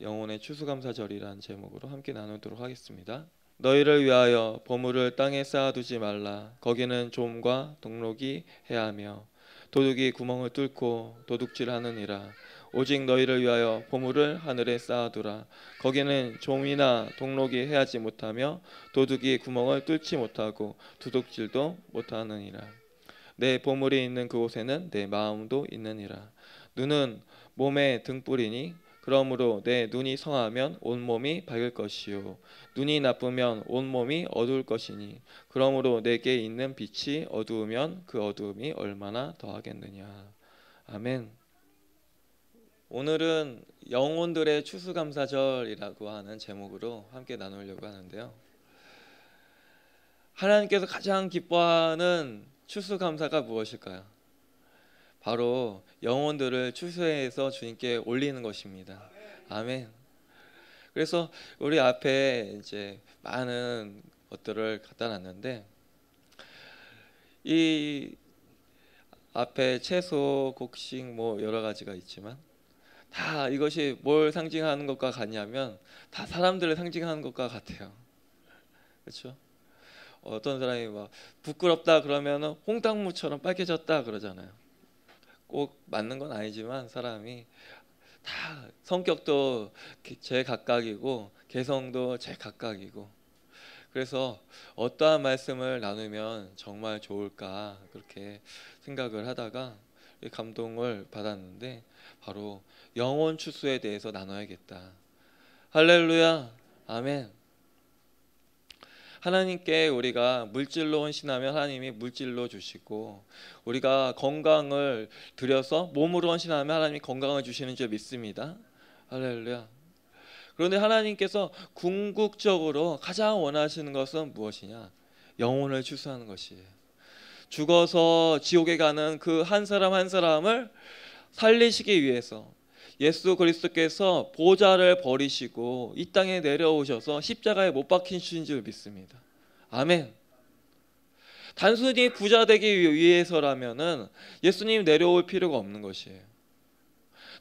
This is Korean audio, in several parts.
영혼의 추수감사절이라는 제목으로 함께 나누도록 하겠습니다. 너희를 위하여 보물을 땅에 쌓아두지 말라. 거기는 좀과 동록이 해하며 도둑이 구멍을 뚫고 도둑질하느니라. 오직 너희를 위하여 보물을 하늘에 쌓아두라. 거기는 좀이나 동록이 해하지 못하며 도둑이 구멍을 뚫지 못하고 도둑질도 못하느니라. 내 보물이 있는 그곳에는 내 마음도 있느니라. 눈은 몸의 등불이니 그러므로 내 눈이 성하면온 몸이 밝을 것이요 눈이 나쁘면 온 몸이 어두울 것이니 그러므로 내게 있는 빛이 어두우면 그 어두움이 얼마나 더하겠느냐. 아멘. 오늘은 영혼들의 추수감사절이라고 하는 제목으로 함께 나누려고 하는데요. 하나님께서 가장 기뻐하는 추수감사가 무엇일까요? 바로 영혼들을 추수해서 주님께 올리는 것입니다. 아멘. 그래서 우리 앞에 이제 많은 것들을 갖다 놨는데 이 앞에 채소, 곡식 뭐 여러 가지가 있지만 다 이것이 뭘 상징하는 것과 같냐면 다 사람들을 상징하는 것과 같아요. 그렇죠? 어떤 사람이 막 부끄럽다 그러면 홍당무처럼 빨개졌다 그러잖아요. 꼭 맞는 건 아니지만 사람이 다 성격도 제 각각이고 개성도 제 각각이고 그래서 어떠한 말씀을 나누면 정말 좋을까 그렇게 생각을 하다가 감동을 받았는데 바로 영혼 추수에 대해서 나눠야겠다. 할렐루야. 아멘. 하나님께 우리가 물질로 헌신하면 하나님이 물질로 주시고 우리가 건강을 들여서 몸으로 헌신하면 하나님이 건강을 주시는 줄 믿습니다. 할렐루야. 그런데 하나님께서 궁극적으로 가장 원하시는 것은 무엇이냐? 영혼을 추수하는 것이에요. 죽어서 지옥에 가는 그 한 사람 한 사람을 살리시기 위해서 예수 그리스도께서 보좌를 버리시고 이 땅에 내려오셔서 십자가에 못 박히신 줄 믿습니다. 아멘. 단순히 부자 되기 위해서라면은 예수님 내려올 필요가 없는 것이에요.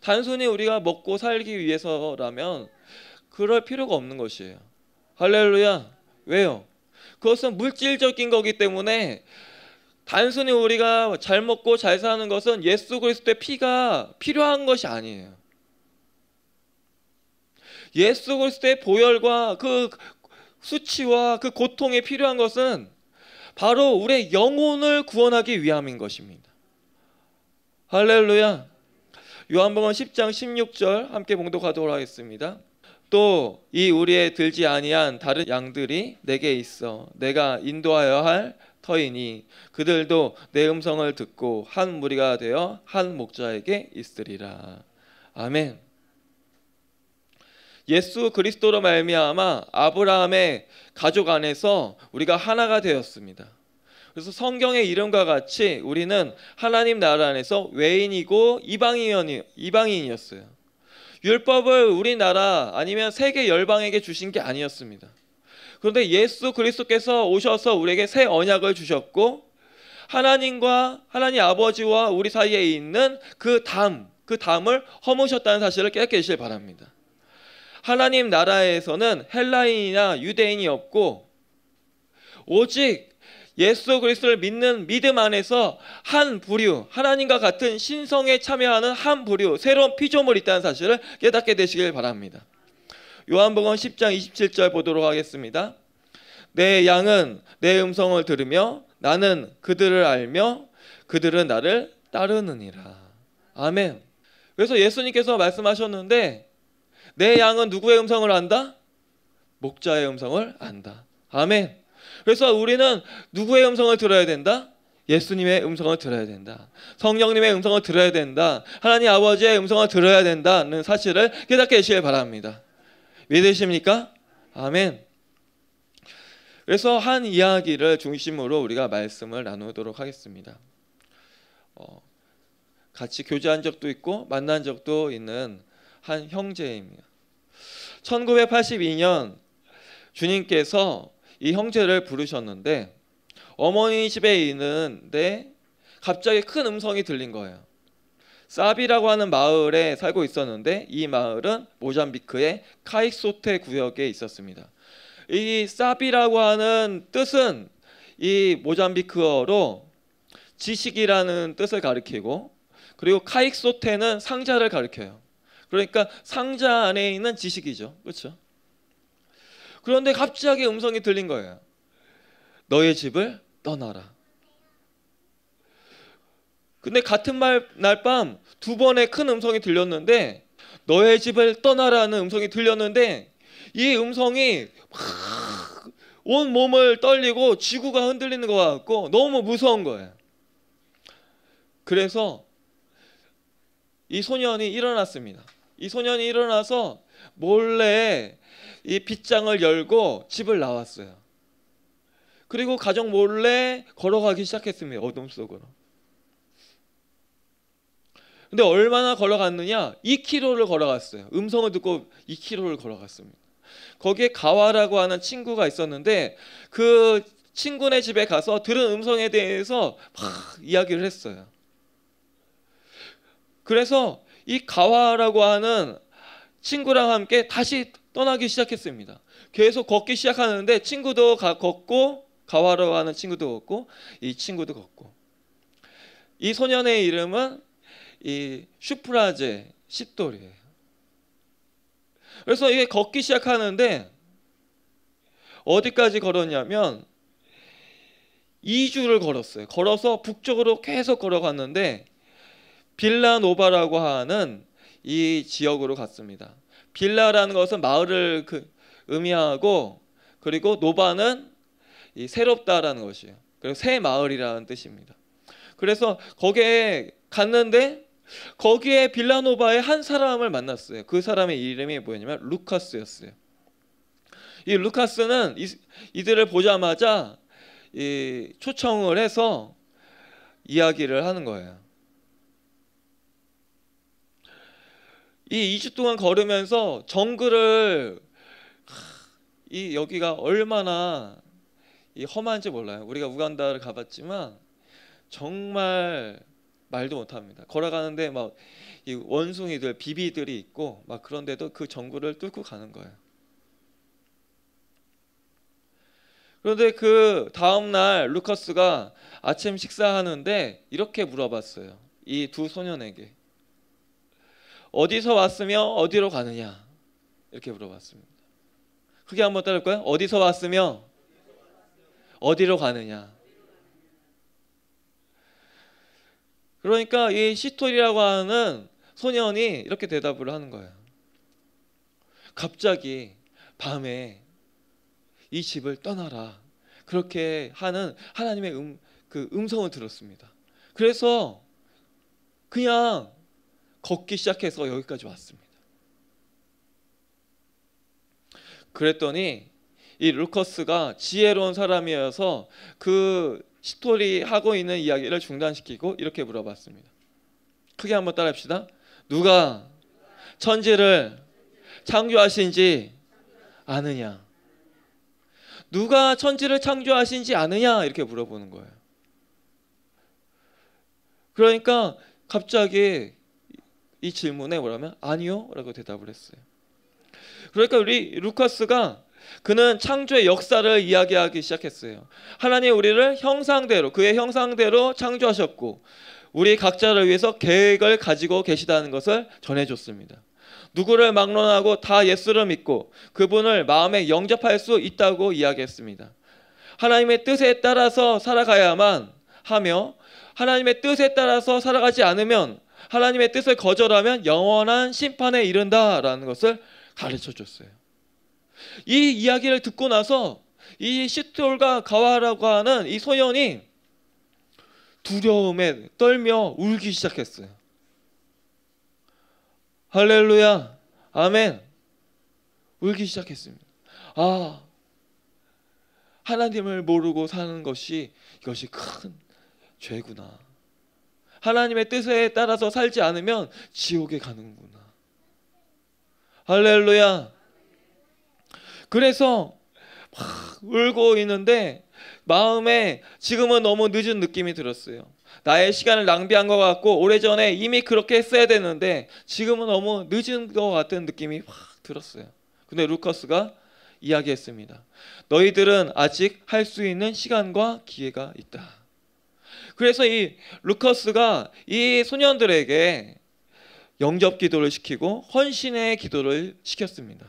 단순히 우리가 먹고 살기 위해서라면 그럴 필요가 없는 것이에요. 할렐루야. 왜요? 그것은 물질적인 거기 때문에 단순히 우리가 잘 먹고 잘 사는 것은 예수 그리스도의 피가 필요한 것이 아니에요. 예수 그리스도의 보혈과 그 수치와 그 고통에 필요한 것은 바로 우리의 영혼을 구원하기 위함인 것입니다. 할렐루야. 요한복음 10장 16절 함께 봉독하도록 하겠습니다. 또 이 우리의 들지 아니한 다른 양들이 내게 있어 내가 인도하여 할 터이니 그들도 내 음성을 듣고 한 무리가 되어 한 목자에게 있으리라. 아멘. 예수 그리스도로 말미암아 아브라함의 가족 안에서 우리가 하나가 되었습니다. 그래서 성경의 이름과 같이 우리는 하나님 나라 안에서 외인이고 이방인이, 이방인이었어요. 율법을 우리나라 아니면 세계 열방에게 주신 게 아니었습니다. 그런데 예수 그리스도께서 오셔서 우리에게 새 언약을 주셨고 하나님과 하나님 아버지와 우리 사이에 있는 그 담, 그 담을 허무셨다는 사실을 깨닫게 되시길 바랍니다. 하나님 나라에서는 헬라인이나 유대인이 없고 오직 예수 그리스도를 믿는 믿음 안에서 한 부류, 하나님과 같은 신성에 참여하는 한 부류, 새로운 피조물이 있다는 사실을 깨닫게 되시길 바랍니다. 요한복음 10장 27절 보도록 하겠습니다. 내 양은 내 음성을 들으며 나는 그들을 알며 그들은 나를 따르느니라. 아멘. 그래서 예수님께서 말씀하셨는데 내 양은 누구의 음성을 안다? 목자의 음성을 안다. 아멘. 그래서 우리는 누구의 음성을 들어야 된다? 예수님의 음성을 들어야 된다. 성령님의 음성을 들어야 된다. 하나님 아버지의 음성을 들어야 된다는 사실을 깨닫게 되시길 바랍니다. 믿으십니까? 아멘. 그래서 한 이야기를 중심으로 우리가 말씀을 나누도록 하겠습니다. 어, 같이 교제한 적도 있고 만난 적도 있는 한 형제입니다. 1982년 주님께서 이 형제를 부르셨는데 어머니 집에 있는데 갑자기 큰 음성이 들린 거예요. 사비라고 하는 마을에 살고 있었는데 이 마을은 모잠비크의 카이소테 구역에 있었습니다. 이 사비라고 하는 뜻은 이 모잠비크어로 지식이라는 뜻을 가리키고 그리고 카이소테는 상자를 가리켜요. 그러니까 상자 안에 있는 지식이죠. 그렇죠? 그런데 갑자기 음성이 들린 거예요. 너의 집을 떠나라. 근데 같은 날 밤 두 번의 큰 음성이 들렸는데 너의 집을 떠나라는 음성이 들렸는데 이 음성이 온 몸을 떨리고 지구가 흔들리는 것 같고 너무 무서운 거예요. 그래서 이 소년이 일어났습니다. 이 소년이 일어나서 몰래 이 빗장을 열고 집을 나왔어요. 그리고 가정 몰래 걸어가기 시작했습니다. 어둠 속으로. 근데 얼마나 걸어갔느냐? 2km를 걸어갔어요. 음성을 듣고 2km를 걸어갔습니다. 거기에 가와라고 하는 친구가 있었는데 그 친구네 집에 가서 들은 음성에 대해서 막 이야기를 했어요. 그래서 이 가와라고 하는 친구랑 함께 다시 떠나기 시작했습니다. 계속 걷기 시작하는데 친구도 가, 걷고 가와라고 하는 친구도 걷고 이 친구도 걷고 이 소년의 이름은 이 슈프라제 십돌이에요. 그래서 이게 걷기 시작하는데 어디까지 걸었냐면 2주를 걸었어요. 걸어서 북쪽으로 계속 걸어갔는데 빌라노바라고 하는 이 지역으로 갔습니다. 빌라라는 것은 마을을 그 의미하고 그리고 노바는 새롭다라는 것이에요. 그리고 새 마을이라는 뜻입니다. 그래서 거기에 갔는데 거기에 빌라노바의 한 사람을 만났어요. 그 사람의 이름이 뭐냐면 루카스였어요. 이 루카스는 이, 들을 보자마자 초청을 해서 이야기를 하는 거예요. 이 2주 동안 걸으면서 정글을 이 여기가 얼마나 이 험한지 몰라요. 우리가 우간다를 가봤지만 정말 말도 못합니다. 걸어가는데 막 이 원숭이들, 비비들이 있고 막 그런데도 그 정글을 뚫고 가는 거예요. 그런데 그 다음 날 루커스가 아침 식사하는데 이렇게 물어봤어요. 이 두 소년에게 어디서 왔으며 어디로 가느냐 이렇게 물어봤습니다. 크게 한번 따를까요? 어디서 왔으며 어디로 가느냐. 그러니까 이 시톨이라고 하는 소년이 이렇게 대답을 하는 거예요. 갑자기 밤에 이 집을 떠나라. 그렇게 하는 하나님의 음, 그 음성을 들었습니다. 그래서 그냥 걷기 시작해서 여기까지 왔습니다. 그랬더니 이 루커스가 지혜로운 사람이어서 그 스토리 하고 있는 이야기를 중단시키고 이렇게 물어봤습니다. 크게 한번 따라합시다. 누가 천지를 창조하신지 아느냐? 누가 천지를 창조하신지 아느냐? 이렇게 물어보는 거예요. 그러니까 갑자기 이 질문에 뭐라면 아니요라고 대답을 했어요. 그러니까 우리 루카스가 그는 창조의 역사를 이야기하기 시작했어요. 하나님 우리를 형상대로 그의 형상대로 창조하셨고 우리 각자를 위해서 계획을 가지고 계시다는 것을 전해줬습니다. 누구를 막론하고 다 예수를 믿고 그분을 마음에 영접할 수 있다고 이야기했습니다. 하나님의 뜻에 따라서 살아가야만 하며 하나님의 뜻에 따라서 살아가지 않으면 하나님의 뜻을 거절하면 영원한 심판에 이른다라는 것을 가르쳐 줬어요. 이 이야기를 듣고 나서 이시트과 가와라고 하는 이 소년이 두려움에 떨며 울기 시작했어요. 할렐루야, 아멘. 울기 시작했습니다. 아, 하나님을 모르고 사는 것이 이것이 큰 죄구나. 하나님의 뜻에 따라서 살지 않으면 지옥에 가는구나. 할렐루야. 그래서 막 울고 있는데 마음에 지금은 너무 늦은 느낌이 들었어요. 나의 시간을 낭비한 것 같고 오래전에 이미 그렇게 했어야 되는데 지금은 너무 늦은 것 같은 느낌이 확 들었어요. 근데 루커스가 이야기했습니다. 너희들은 아직 할 수 있는 시간과 기회가 있다. 그래서 이 루커스가 이 소년들에게 영접 기도를 시키고 헌신의 기도를 시켰습니다.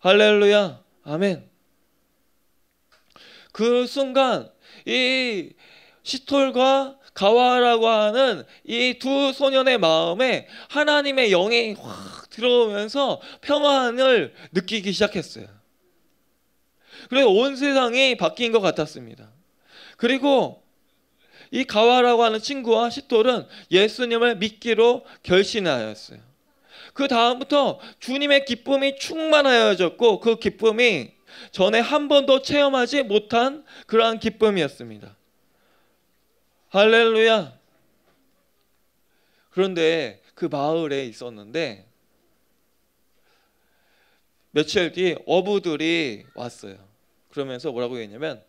할렐루야. 아멘. 그 순간 이 시톨과 가와라고 하는 이 두 소년의 마음에 하나님의 영이 확 들어오면서 평안을 느끼기 시작했어요. 그래서 온 세상이 바뀐 것 같았습니다. 그리고 이 가와라고 하는 친구와 시톨은 예수님을 믿기로 결신하였어요. 그 다음부터 주님의 기쁨이 충만하여졌고 그 기쁨이 전에 한 번도 체험하지 못한 그러한 기쁨이었습니다. 할렐루야. 그런데 그 마을에 있었는데 며칠 뒤 어부들이 왔어요. 그러면서 뭐라고 했냐면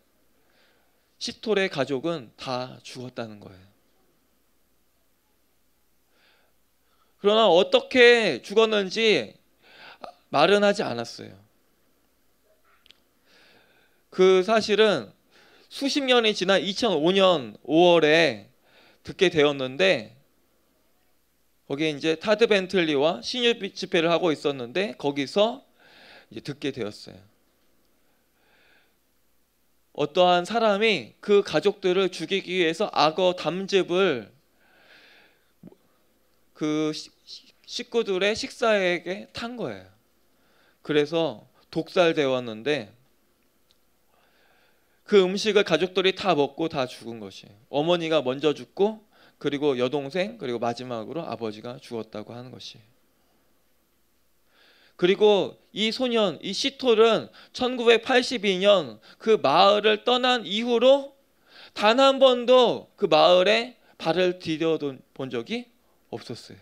시톨의 가족은 다 죽었다는 거예요. 그러나 어떻게 죽었는지 말은 하지 않았어요. 그 사실은 수십 년이 지난 2005년 5월에 듣게 되었는데 거기에 이제 타드 벤틀리와 신입 집회를 하고 있었는데 거기서 듣게 되었어요. 어떠한 사람이 그 가족들을 죽이기 위해서 악어 담즙을 그 식구들의 식사에게 탄 거예요. 그래서 독살되었는데 그 음식을 가족들이 다 먹고 다 죽은 것이 어머니가 먼저 죽고 그리고 여동생 그리고 마지막으로 아버지가 죽었다고 하는 것이에요. 그리고 이 소년, 이 시톨은 1982년 그 마을을 떠난 이후로 단 한 번도 그 마을에 발을 디뎌본 적이 없었어요.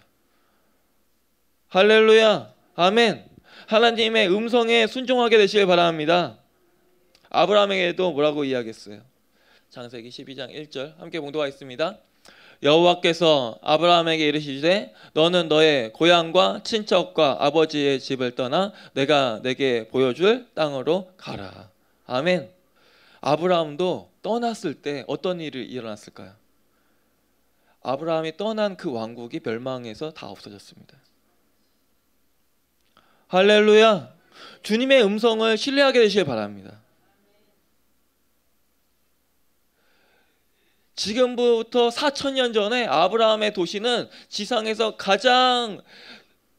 할렐루야, 아멘. 하나님의 음성에 순종하게 되시길 바랍니다. 아브라함에게도 뭐라고 이야기했어요? 장세기 12장 1절 함께 봉도하겠습니다. 여호와께서 아브라함에게 이르시되 너는 너의 고향과 친척과 아버지의 집을 떠나 내가 내게 보여줄 땅으로 가라. 아멘. 아브라함도 떠났을 때 어떤 일이 일어났을까요? 아브라함이 떠난 그 왕국이 멸망해서 다 없어졌습니다. 할렐루야. 주님의 음성을 신뢰하게 되시길 바랍니다. 지금부터 4천년 전에 아브라함의 도시는 지상에서 가장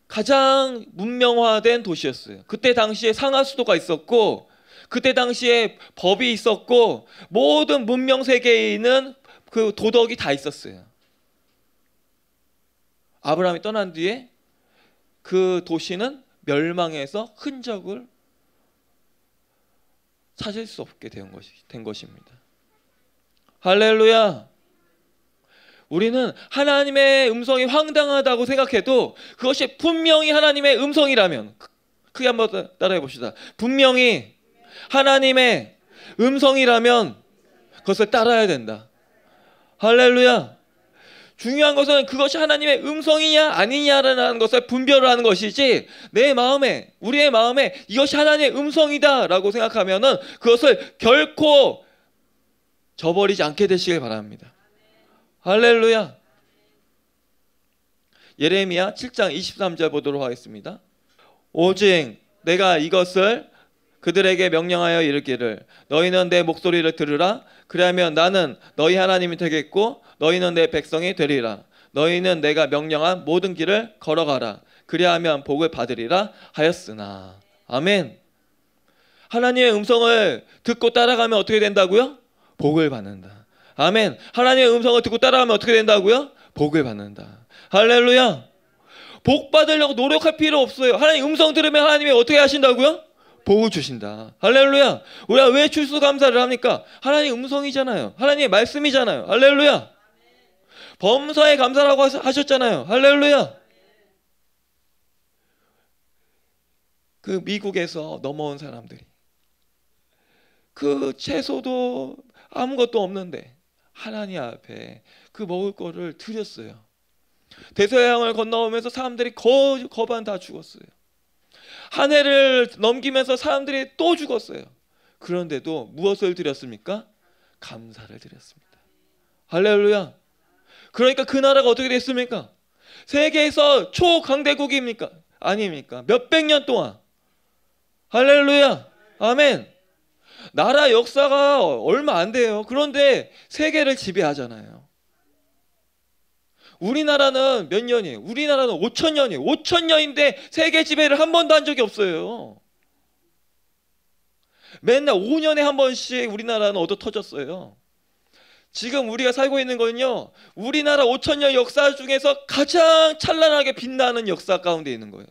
가장 문명화된 도시였어요. 그때 당시에 상하수도가 있었고 그때 당시에 법이 있었고 모든 문명 세계에 있는 그 도덕이 다 있었어요. 아브라함이 떠난 뒤에 그 도시는 멸망해서 흔적을 찾을 수 없게 된, 것이, 된 것입니다. 할렐루야. 우리는 하나님의 음성이 황당하다고 생각해도 그것이 분명히 하나님의 음성이라면 그, 크게 한번 따라해 봅시다. 분명히 하나님의 음성이라면 그것을 따라야 된다. 할렐루야. 중요한 것은 그것이 하나님의 음성이냐 아니냐라는 것을 분별을 하는 것이지 내 마음에 우리의 마음에 이것이 하나님의 음성이다라고 생각하면은 그것을 결코 저버리지 않게 되시길 바랍니다. 할렐루야. 예레미야 7장 23절 보도록 하겠습니다. 오직 내가 이것을 그들에게 명령하여 이르기를 너희는 내 목소리를 들으라 그리하면 나는 너희 하나님이 되겠고 너희는 내 백성이 되리라 너희는 내가 명령한 모든 길을 걸어가라 그리하면 복을 받으리라 하였으나 아멘 하나님의 음성을 듣고 따라가면 어떻게 된다고요? 복을 받는다. 아멘. 하나님의 음성을 듣고 따라가면 어떻게 된다고요? 복을 받는다. 할렐루야. 복 받으려고 노력할 필요 없어요. 하나님 음성 들으면 하나님이 어떻게 하신다고요? 복을 주신다. 할렐루야. 우리가 왜 출수 감사를 합니까? 하나님 음성이잖아요. 하나님의 말씀이잖아요. 할렐루야. 범사에 감사라고 하셨잖아요. 할렐루야. 그 미국에서 넘어온 사람들이 그 채소도 아무것도 없는데 하나님 앞에 그 먹을 거를 드렸어요. 대서양을 건너오면서 사람들이 거, 거반 다 죽었어요. 한 해를 넘기면서 사람들이 또 죽었어요. 그런데도 무엇을 드렸습니까? 감사를 드렸습니다. 할렐루야. 그러니까 그 나라가 어떻게 됐습니까? 세계에서 초강대국입니까? 아닙니까? 몇 백 년 동안. 할렐루야. 아멘. 나라 역사가 얼마 안 돼요. 그런데 세계를 지배하잖아요. 우리나라는 몇 년이에요? 우리나라는 5천 년이에요. 5천 년인데 세계 지배를 한 번도 한 적이 없어요. 맨날 5년에 한 번씩 우리나라는 얻어 터졌어요. 지금 우리가 살고 있는 건요, 우리나라 5천 년 역사 중에서 가장 찬란하게 빛나는 역사 가운데 있는 거예요.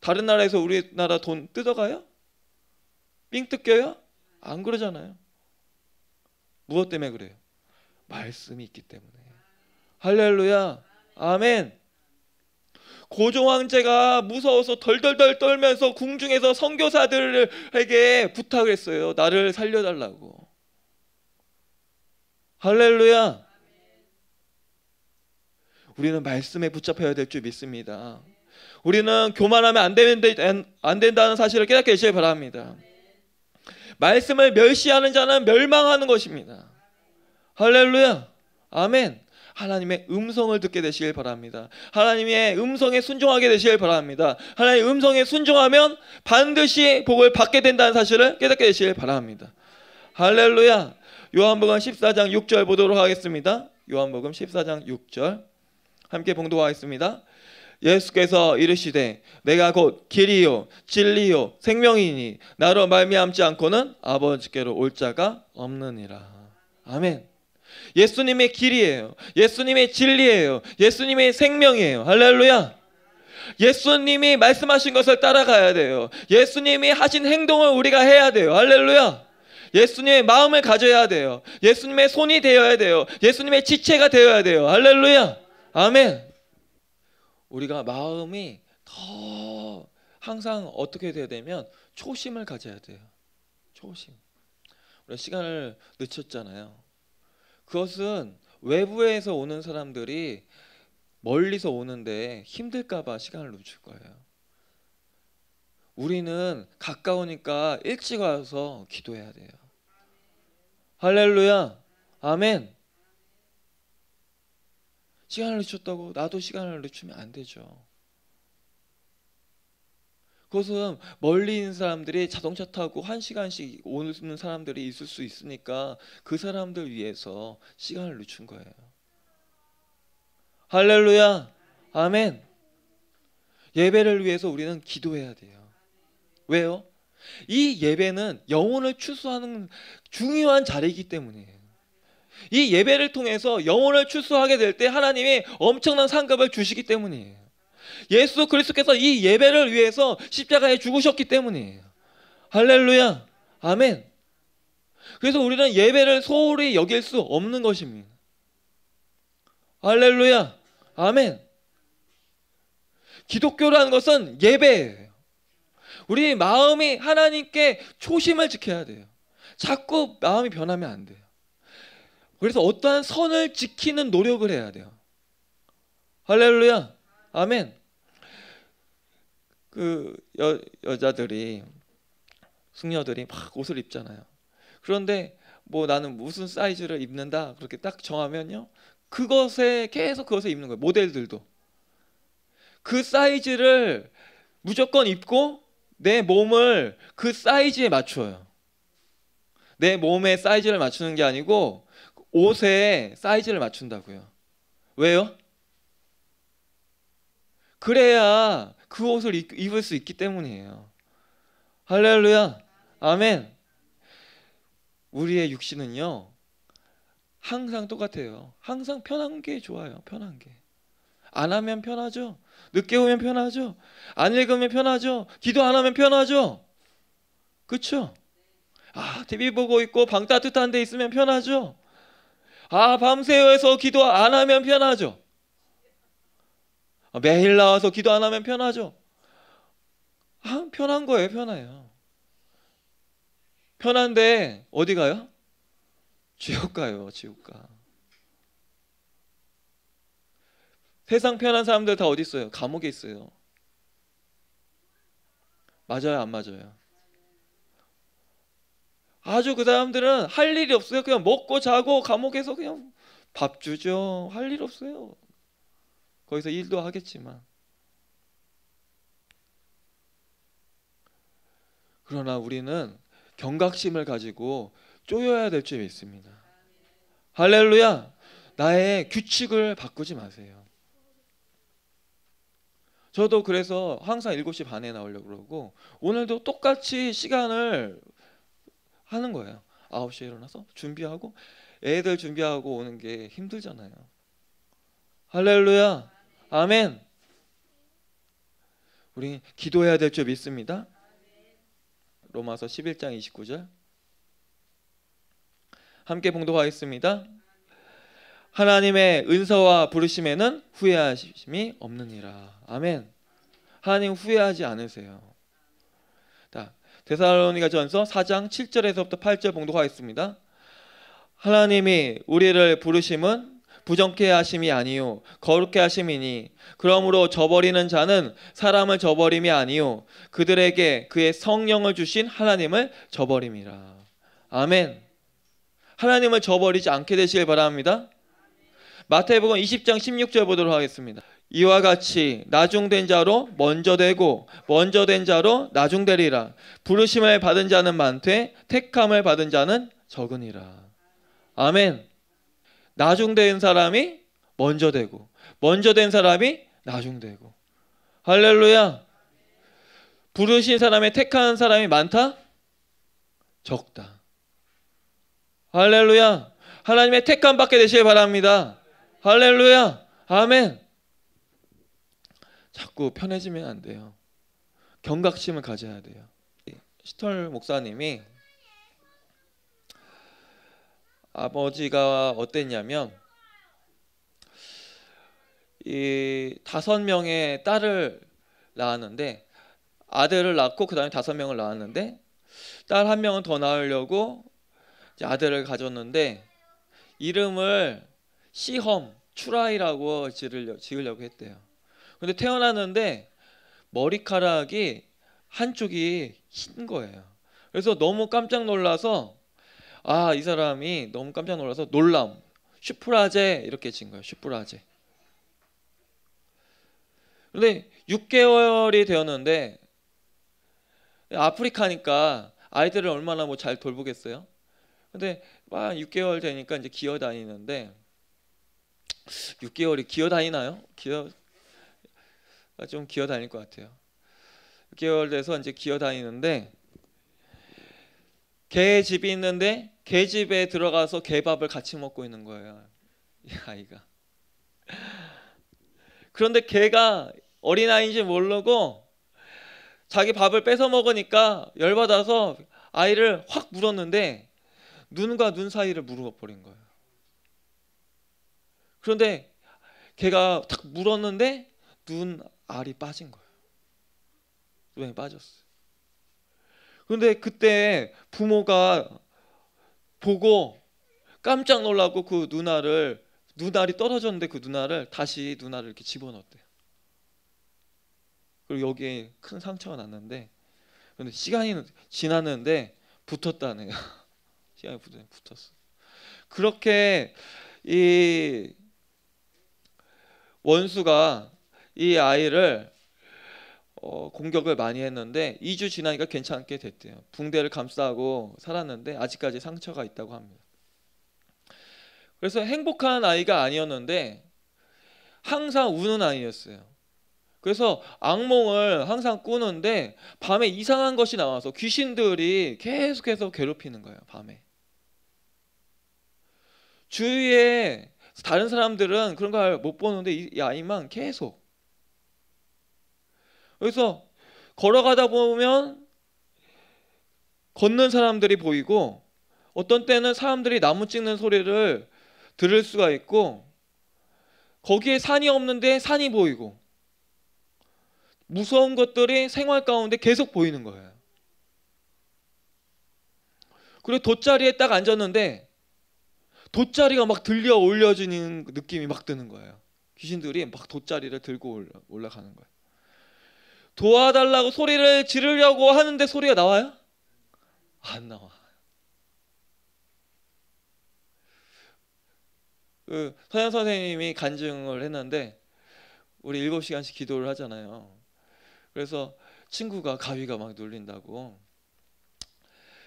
다른 나라에서 우리나라 돈 뜯어가요? 삥 뜯겨요? 안 그러잖아요. 무엇 때문에 그래요? 말씀이 있기 때문에. 할렐루야. 아멘. 고종 황제가 무서워서 덜덜덜 떨면서 궁중에서 선교사들에게 부탁했어요. 나를 살려달라고. 할렐루야. 우리는 말씀에 붙잡혀야 될 줄 믿습니다. 우리는 교만하면 안, 된다는 사실을 깨닫게 되시기 바랍니다. 말씀을 멸시하는 자는 멸망하는 것입니다. 할렐루야. 아멘. 하나님의 음성을 듣게 되시길 바랍니다. 하나님의 음성에 순종하게 되시길 바랍니다. 하나님의 음성에 순종하면 반드시 복을 받게 된다는 사실을 깨닫게 되시길 바랍니다. 할렐루야. 요한복음 14장 6절 보도록 하겠습니다. 요한복음 14장 6절 함께 봉독하겠습니다. 예수께서 이르시되 내가 곧 길이요 진리요 생명이니 나로 말미암지 않고는 아버지께로 올 자가 없느니라. 아멘. 예수님의 길이에요. 예수님의 진리예요. 예수님의 생명이에요. 할렐루야. 예수님이 말씀하신 것을 따라가야 돼요. 예수님이 하신 행동을 우리가 해야 돼요. 할렐루야. 예수님의 마음을 가져야 돼요. 예수님의 손이 되어야 돼요. 예수님의 지체가 되어야 돼요. 할렐루야. 아멘. 우리가 마음이 더 항상 어떻게 돼야 되면 초심을 가져야 돼요. 초심. 우리 시간을 늦췄잖아요. 그것은 외부에서 오는 사람들이 멀리서 오는데 힘들까봐 시간을 늦출 거예요. 우리는 가까우니까 일찍 와서 기도해야 돼요. 할렐루야. 아멘. 시간을 늦췄다고 나도 시간을 늦추면 안 되죠. 그것은 멀리 있는 사람들이 자동차 타고 한 시간씩 오는 사람들이 있을 수 있으니까 그 사람들 위해서 시간을 늦춘 거예요. 할렐루야, 아멘. 예배를 위해서 우리는 기도해야 돼요. 왜요? 이 예배는 영혼을 추수하는 중요한 자리이기 때문이에요. 이 예배를 통해서 영혼을 출소하게 될 때 하나님이 엄청난 상급을 주시기 때문이에요. 예수 그리스도께서 이 예배를 위해서 십자가에 죽으셨기 때문이에요. 할렐루야. 아멘. 그래서 우리는 예배를 소홀히 여길 수 없는 것입니다. 할렐루야. 아멘. 기독교라는 것은 예배예요. 우리 마음이 하나님께 초심을 지켜야 돼요. 자꾸 마음이 변하면 안 돼요. 그래서 어떠한 선을 지키는 노력을 해야 돼요. 할렐루야. 아멘. 그 여, 여자들이 숙녀들이 막 옷을 입잖아요. 그런데 뭐 나는 무슨 사이즈를 입는다 그렇게 딱 정하면요. 그것에 계속 그것에 입는 거예요. 모델들도 그 사이즈를 무조건 입고 내 몸을 그 사이즈에 맞춰요. 내 몸의 사이즈를 맞추는 게 아니고 옷에 사이즈를 맞춘다고요. 왜요? 그래야 그 옷을 입을 수 있기 때문이에요. 할렐루야. 아멘. 우리의 육신은요. 항상 똑같아요. 항상 편한 게 좋아요. 편한 게. 안 하면 편하죠. 늦게 오면 편하죠. 안 읽으면 편하죠. 기도 안 하면 편하죠. 그렇죠? 아, TV 보고 있고 방 따뜻한 데 있으면 편하죠. 아, 밤새워서 기도 안 하면 편하죠. 아, 매일 나와서 기도 안 하면 편하죠. 아, 편한 거예요, 편해요. 편한데 어디 가요? 지옥 가요, 지옥 가. 세상 편한 사람들 다 어디 있어요? 감옥에 있어요. 맞아요, 안 맞아요? 아주 그 사람들은 할 일이 없어요. 그냥 먹고 자고 감옥에서 그냥 밥 주죠. 할 일 없어요. 거기서 일도 하겠지만. 그러나 우리는 경각심을 가지고 쪼여야 될 점이 있습니다. 할렐루야! 나의 규칙을 바꾸지 마세요. 저도 그래서 항상 7시 반에 나오려고 그러고 오늘도 똑같이 시간을 하는 거예요. 9시에 일어나서 준비하고 애들 준비하고 오는 게 힘들잖아요. 할렐루야. 아멘. 우리 기도해야 될 줄 믿습니다. 로마서 11장 29절. 함께 봉독하겠습니다. 하나님의 은서와 부르심에는 후회하심이 없느니라. 아멘. 하나님 후회하지 않으세요. 데살로니가전서 4장 7절에서부터 8절 봉독하겠습니다. 하나님이 우리를 부르심은 부정케 하심이 아니요 거룩케 하심이니 그러므로 저버리는 자는 사람을 저버림이 아니요 그들에게 그의 성령을 주신 하나님을 저버림이라. 아멘. 하나님을 저버리지 않게 되시길 바랍니다. 마태복음 20장 16절 보도록 하겠습니다. 이와 같이 나중된 자로 먼저 되고 먼저 된 자로 나중되리라 부르심을 받은 자는 많되 택함을 받은 자는 적으니라 아멘 나중된 사람이 먼저 되고 먼저 된 사람이 나중되고 할렐루야 부르신 사람의 택한 사람이 많다 적다 할렐루야 하나님의 택함 받게 되시길 바랍니다 할렐루야 아멘 자꾸 편해지면 안 돼요. 경각심을 가져야 돼요. 예, 시털 목사님이 아버지가 어땠냐면 이 다섯 명의 딸을 낳았는데 아들을 낳고 그다음에 다섯 명을 낳았는데 딸 한 명은 더 낳으려고 아들을 가졌는데 이름을 시험 추라이라고 지으려고 했대요. 근데 태어났는데 머리카락이 한쪽이 흰 거예요. 그래서 너무 깜짝 놀라서 아이 사람이 너무 깜짝 놀라서 놀람 슈프라제 이렇게 진 거예요. 슈프라제. 근데 6개월이 되었는데 아프리카니까 아이들을 얼마나 뭐 잘 돌보겠어요? 근데 막 아, 6개월 되니까 이제 기어 다니는데 6개월이 기어 다니나요? 기어 아, 좀 기어 다닐 것 같아요. 6개월 돼서 이제 기어 다니는데 개 집이 있는데 개 집에 들어가서 개밥을 같이 먹고 있는 거예요. 이 아이가. 그런데 개가 어린아이인지 모르고 자기 밥을 뺏어 먹으니까 열받아서 아이를 확 물었는데 눈과 눈 사이를 물어버린 거예요. 그런데 걔가 탁 물었는데 눈 알이 빠진 거예요. 노 빠졌어요. 근데 그때 부모가 보고 깜짝 놀라고 그 누나를 눈알이 떨어졌는데 그 누나를 다시 누나를 이렇게 집어넣었대요. 그리고 여기에 큰 상처가 났는데 근데 시간이 지났는데 붙었다네요. 시간이 붙었 붙었어. 그렇게 이 원수가 이 아이를 어, 공격을 많이 했는데 2주 지나니까 괜찮게 됐대요. 붕대를 감싸고 살았는데 아직까지 상처가 있다고 합니다. 그래서 행복한 아이가 아니었는데 항상 우는 아이였어요. 그래서 악몽을 항상 꾸는데 밤에 이상한 것이 나와서 귀신들이 계속해서 괴롭히는 거예요. 밤에. 주위에 다른 사람들은 그런 걸 못 보는데 이 아이만 계속 여기서 걸어가다 보면 걷는 사람들이 보이고 어떤 때는 사람들이 나무 찍는 소리를 들을 수가 있고 거기에 산이 없는데 산이 보이고 무서운 것들이 생활 가운데 계속 보이는 거예요. 그리고 돗자리에 딱 앉았는데 돗자리가 막 들려 올려지는 느낌이 막 드는 거예요. 귀신들이 막 돗자리를 들고 올라가는 거예요. 도와달라고 소리를 지르려고 하는데 소리가 나와요? 안 나와. 그 서양 선생님이 간증을 했는데 우리 일곱 시간씩 기도를 하잖아요. 그래서 친구가 가위가 막 눌린다고.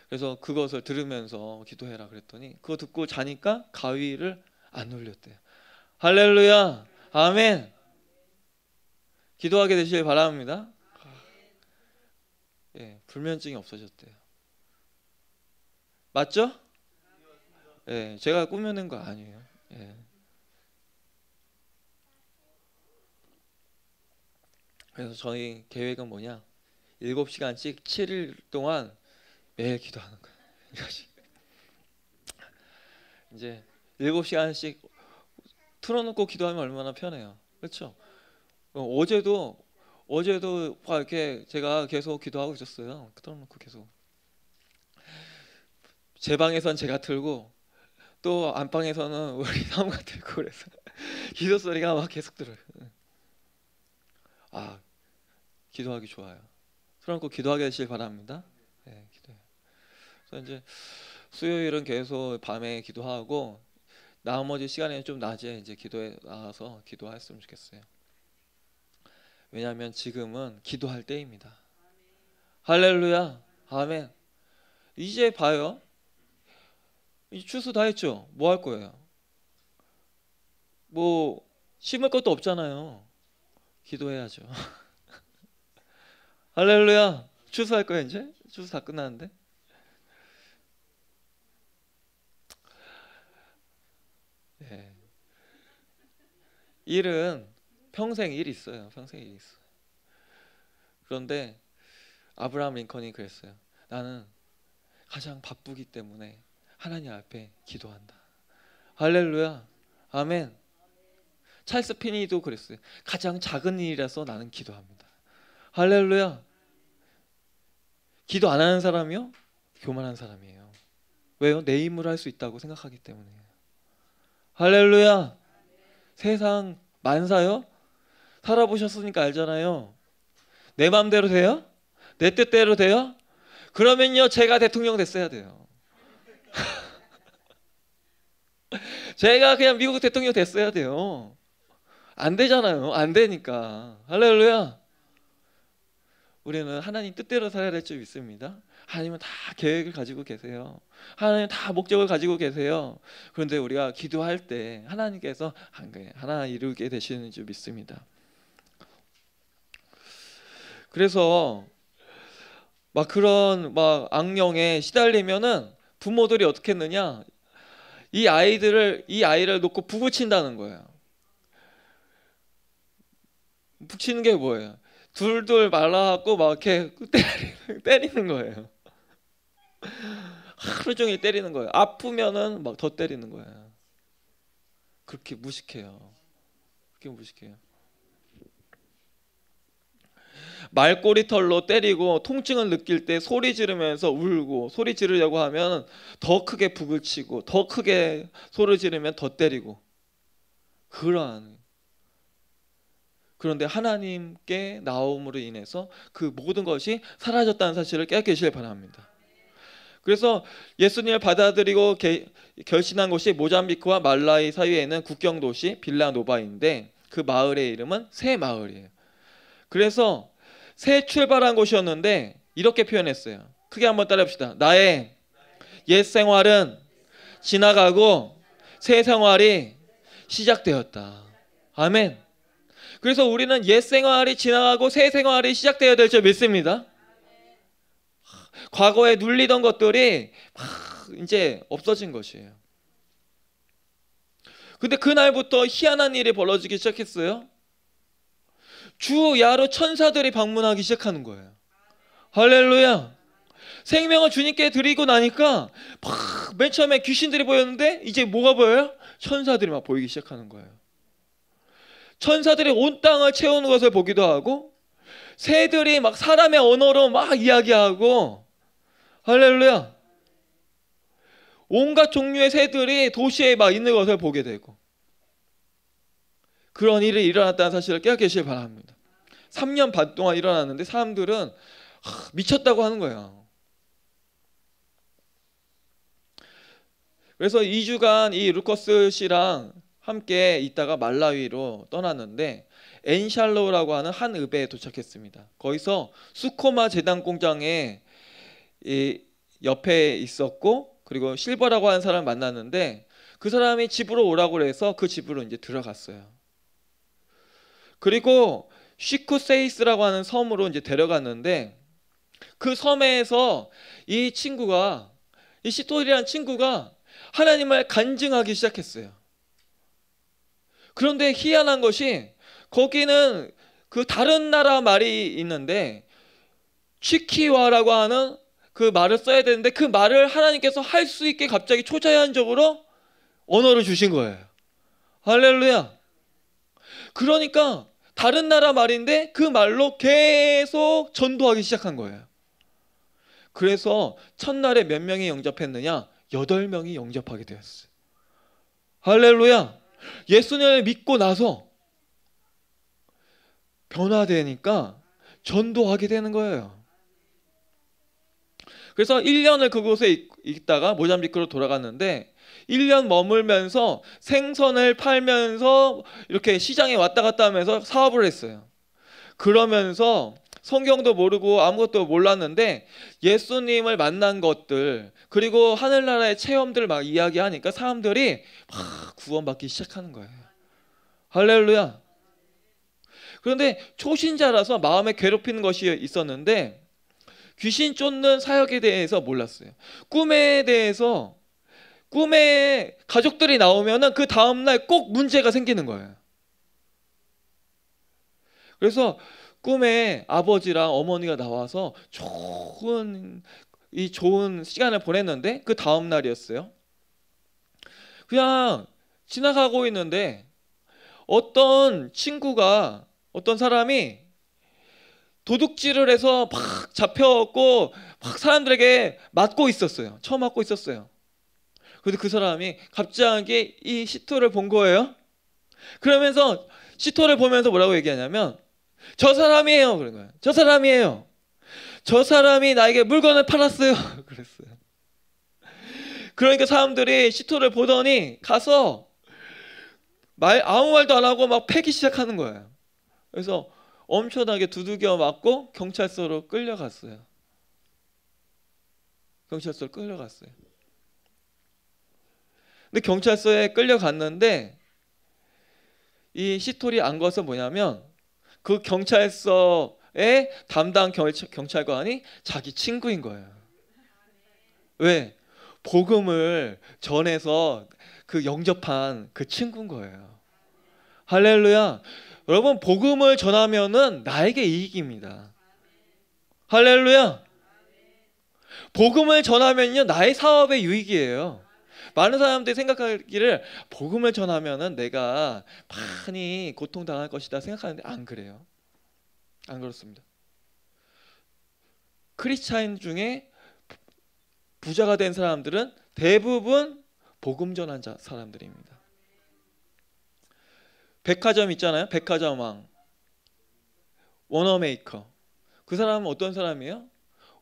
그래서 그것을 들으면서 기도해라 그랬더니 그거 듣고 자니까 가위를 안 눌렸대요. 할렐루야. 아멘. 기도하게 되시길 바랍니다. 예, 불면증이 없어졌대요. 맞죠? 예, 제가 꾸며낸 거 아니에요. 예. 그래서 저희 계획은 뭐냐? 7시간씩 7일 동안 매일 기도하는 거예요. 이제 7시간씩 틀어놓고 기도하면 얼마나 편해요. 그렇죠? 어, 어제도 어제도 이렇게 제가 계속 기도하고 있었어요. 틀어놓고 계속. 제 방에선 제가 틀고 또 안방에서는 우리 사모가 들고 그래서 기도 소리가 막 계속 들어요. 아 기도하기 좋아요. 틀어놓고 기도하게 되길 바랍니다. 네, 기도해. 그래서 이제 수요일은 계속 밤에 기도하고 나머지 시간에좀 낮에 이제 기도에 나와서 기도했으면 좋겠어요. 왜냐하면 지금은 기도할 때입니다. 할렐루야, 아멘. 이제 봐요. 이 추수 다 했죠. 뭐 할 거예요? 뭐 심을 것도 없잖아요. 기도해야죠. 할렐루야. 추수할 거예요 이제. 추수 다 끝났는데. 예. 네. 일은 평생 일 있어요. 평생 일 있어요. 그런데 아브라함 링컨이 그랬어요. 나는 가장 바쁘기 때문에 하나님 앞에 기도한다. 할렐루야. 아멘. 찰스 피니도 그랬어요. 가장 작은 일이라서 나는 기도합니다. 할렐루야. 기도 안 하는 사람이요? 교만한 사람이에요. 왜요? 내 힘으로 할 수 있다고 생각하기 때문에. 할렐루야. 세상 만사요? 살아보셨으니까 알잖아요. 내 마음대로 돼요? 내 뜻대로 돼요? 그러면요, 제가 대통령 됐어야 돼요. 제가 그냥 미국 대통령 됐어야 돼요. 안 되잖아요. 안 되니까. 할렐루야. 우리는 하나님 뜻대로 살아야 될 줄 믿습니다. 하나님은 다 계획을 가지고 계세요. 하나님 은다 목적을 가지고 계세요. 그런데 우리가 기도할 때 하나님께서 한개 하나 이루게 되시는 줄 믿습니다. 그래서 막 그런 막 악령에 시달리면은 부모들이 어떻게 했느냐? 이 아이들을 이 아이를 놓고 부부친다는 거예요. 북치는 게 뭐예요? 둘둘 말라갖고 막 이렇게 때리는, 때리는 거예요. 하루 종일 때리는 거예요. 아프면은 막 더 때리는 거예요. 그렇게 무식해요. 그렇게 무식해요. 말꼬리털로 때리고 통증을 느낄 때 소리 지르면서 울고 소리 지르려고 하면 더 크게 북을 치고 더 크게 소를 지르면 더 때리고 그러한 그런데 하나님께 나옴으로 인해서 그 모든 것이 사라졌다는 사실을 깨닫시를 바랍니다. 그래서 예수님을 받아들이고 개, 결신한 곳이 모잠비크와 말라이 사이에 는 국경 도시 빌라노바인데 그 마을의 이름은 새 마을이에요. 그래서 새 출발한 곳이었는데 이렇게 표현했어요. 크게 한번 따라합시다. 나의 옛 생활은 지나가고 새 생활이 시작되었다. 아멘. 그래서 우리는 옛 생활이 지나가고 새 생활이 시작되어야 될 줄 믿습니다. 과거에 눌리던 것들이 막 이제 없어진 것이에요. 근데 그날부터 희한한 일이 벌어지기 시작했어요. 주 야로 천사들이 방문하기 시작하는 거예요. 할렐루야. 생명을 주님께 드리고 나니까 막 맨 처음에 귀신들이 보였는데 이제 뭐가 보여요? 천사들이 막 보이기 시작하는 거예요. 천사들이 온 땅을 채우는 것을 보기도 하고 새들이 막 사람의 언어로 막 이야기하고 할렐루야. 온갖 종류의 새들이 도시에 막 있는 것을 보게 되고 그런 일이 일어났다는 사실을 깨닫기를 바랍니다. 3년 반 동안 일어났는데 사람들은 미쳤다고 하는 거예요. 그래서 2주간 이 루커스 씨랑 함께 있다가 말라위로 떠났는데 엔샬로우라고 하는 한 읍에 도착했습니다. 거기서 수코마 재단 공장에 옆에 있었고 그리고 실버라고 하는 사람 만났는데 그 사람이 집으로 오라고 해서 그 집으로 이제 들어갔어요. 그리고 시크세이스라고 하는 섬으로 이제 데려갔는데 그 섬에서 이 친구가 이 시토리라는 친구가 하나님을 간증하기 시작했어요. 그런데 희한한 것이 거기는 그 다른 나라 말이 있는데 치키와라고 하는 그 말을 써야 되는데 그 말을 하나님께서 할 수 있게 갑자기 초자연적으로 언어를 주신 거예요. 할렐루야. 그러니까 다른 나라 말인데 그 말로 계속 전도하기 시작한 거예요. 그래서 첫날에 몇 명이 영접했느냐? 여덟 명이 영접하게 되었어요. 할렐루야! 예수님을 믿고 나서 변화되니까 전도하게 되는 거예요. 그래서 1년을 그곳에 있다가 모잠비크로 돌아갔는데 1년 머물면서 생선을 팔면서 이렇게 시장에 왔다 갔다 하면서 사업을 했어요. 그러면서 성경도 모르고 아무것도 몰랐는데 예수님을 만난 것들 그리고 하늘나라의 체험들 막 이야기하니까 사람들이 막 구원받기 시작하는 거예요. 할렐루야. 그런데 초신자라서 마음에 괴롭히는 것이 있었는데 귀신 쫓는 사역에 대해서 몰랐어요. 꿈에 대해서 꿈에 가족들이 나오면그 다음날 꼭 문제가 생기는 거예요. 그래서 꿈에 아버지랑 어머니가 나와서 좋은 이 좋은 시간을 보냈는데 그 다음 날이었어요. 그냥 지나가고 있는데 어떤 친구가 어떤 사람이 도둑질을 해서 막잡혀왔고막 사람들에게 맞고 있었어요. 처음 맞고 있었어요. 근데 그 사람이 갑자기 이 시토를 본 거예요. 그러면서 시토를 보면서 뭐라고 얘기하냐면 저 사람이에요. 그런 거예요. 저 사람이에요. 저 사람이 나에게 물건을 팔았어요. 그랬어요. 그러니까 사람들이 시토를 보더니 가서 말 아무 말도 안 하고 막 패기 시작하는 거예요. 그래서 엄청나게 두들겨 맞고 경찰서로 끌려갔어요. 경찰서로 끌려갔어요. 근데 경찰서에 끌려갔는데 이시토리안과서 뭐냐면 그 경찰서의 담당 경찰, 관이 자기 친구인 거예요. 왜? 복음을 전해서 그 영접한 그 친구인 거예요. 할렐루야. 여러분 복음을 전하면은 나에게 이익입니다. 할렐루야. 복음을 전하면요 나의 사업의 유익이에요. 많은 사람들이 생각하기를 복음을 전하면은 내가 많이 고통 당할 것이다 생각하는데 안 그래요. 안 그렇습니다. 크리스찬 중에 부자가 된 사람들은 대부분 복음 전한 자 사람들입니다. 백화점 있잖아요. 백화점왕, 워너메이커. 그 사람은 어떤 사람이에요?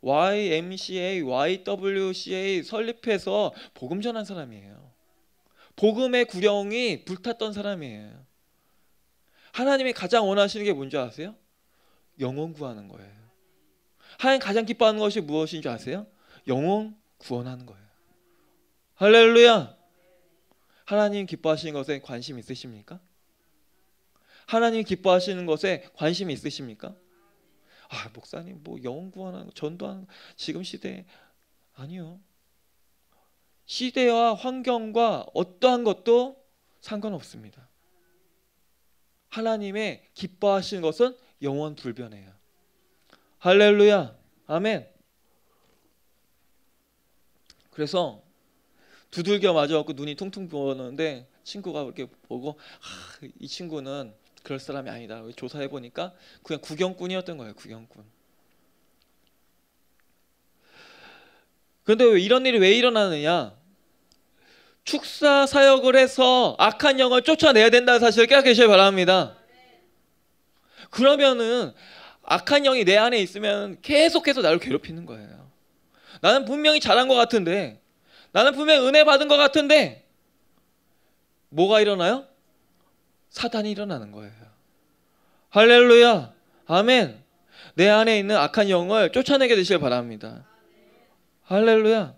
YMCA, YWCA 설립해서 복음 전한 사람이에요. 복음의 구령이 불탔던 사람이에요. 하나님이 가장 원하시는 게 뭔지 아세요? 영혼 구하는 거예요. 하나님 가장 기뻐하는 것이 무엇인지 아세요? 영혼 구원하는 거예요. 할렐루야! 하나님 기뻐하시는 것에 관심 있으십니까? 하나님 기뻐하시는 것에 관심 있으십니까? 아 목사님 뭐 영혼 구하는 원 전도하는 지금 시대 아니요. 시대와 환경과 어떠한 것도 상관없습니다. 하나님의 기뻐하시는 것은 영원 불변해요. 할렐루야. 아멘. 그래서 두들겨 맞아갖고 눈이 퉁퉁 부었는데 친구가 이렇게 보고 아, 이 친구는 그럴 사람이 아니다. 조사해 보니까 그냥 구경꾼이었던 거예요. 구경꾼. 그런데 왜 이런 일이 왜 일어나느냐? 축사 사역을 해서 악한 영을 쫓아내야 된다는 사실을 깨닫기시기 바랍니다. 그러면은 악한 영이 내 안에 있으면 계속해서 나를 괴롭히는 거예요. 나는 분명히 잘한 것 같은데, 나는 분명히 은혜 받은 것 같은데, 뭐가 일어나요? 사단이 일어나는 거예요. 할렐루야. 아멘. 내 안에 있는 악한 영을 쫓아내게 되시길 바랍니다. 할렐루야.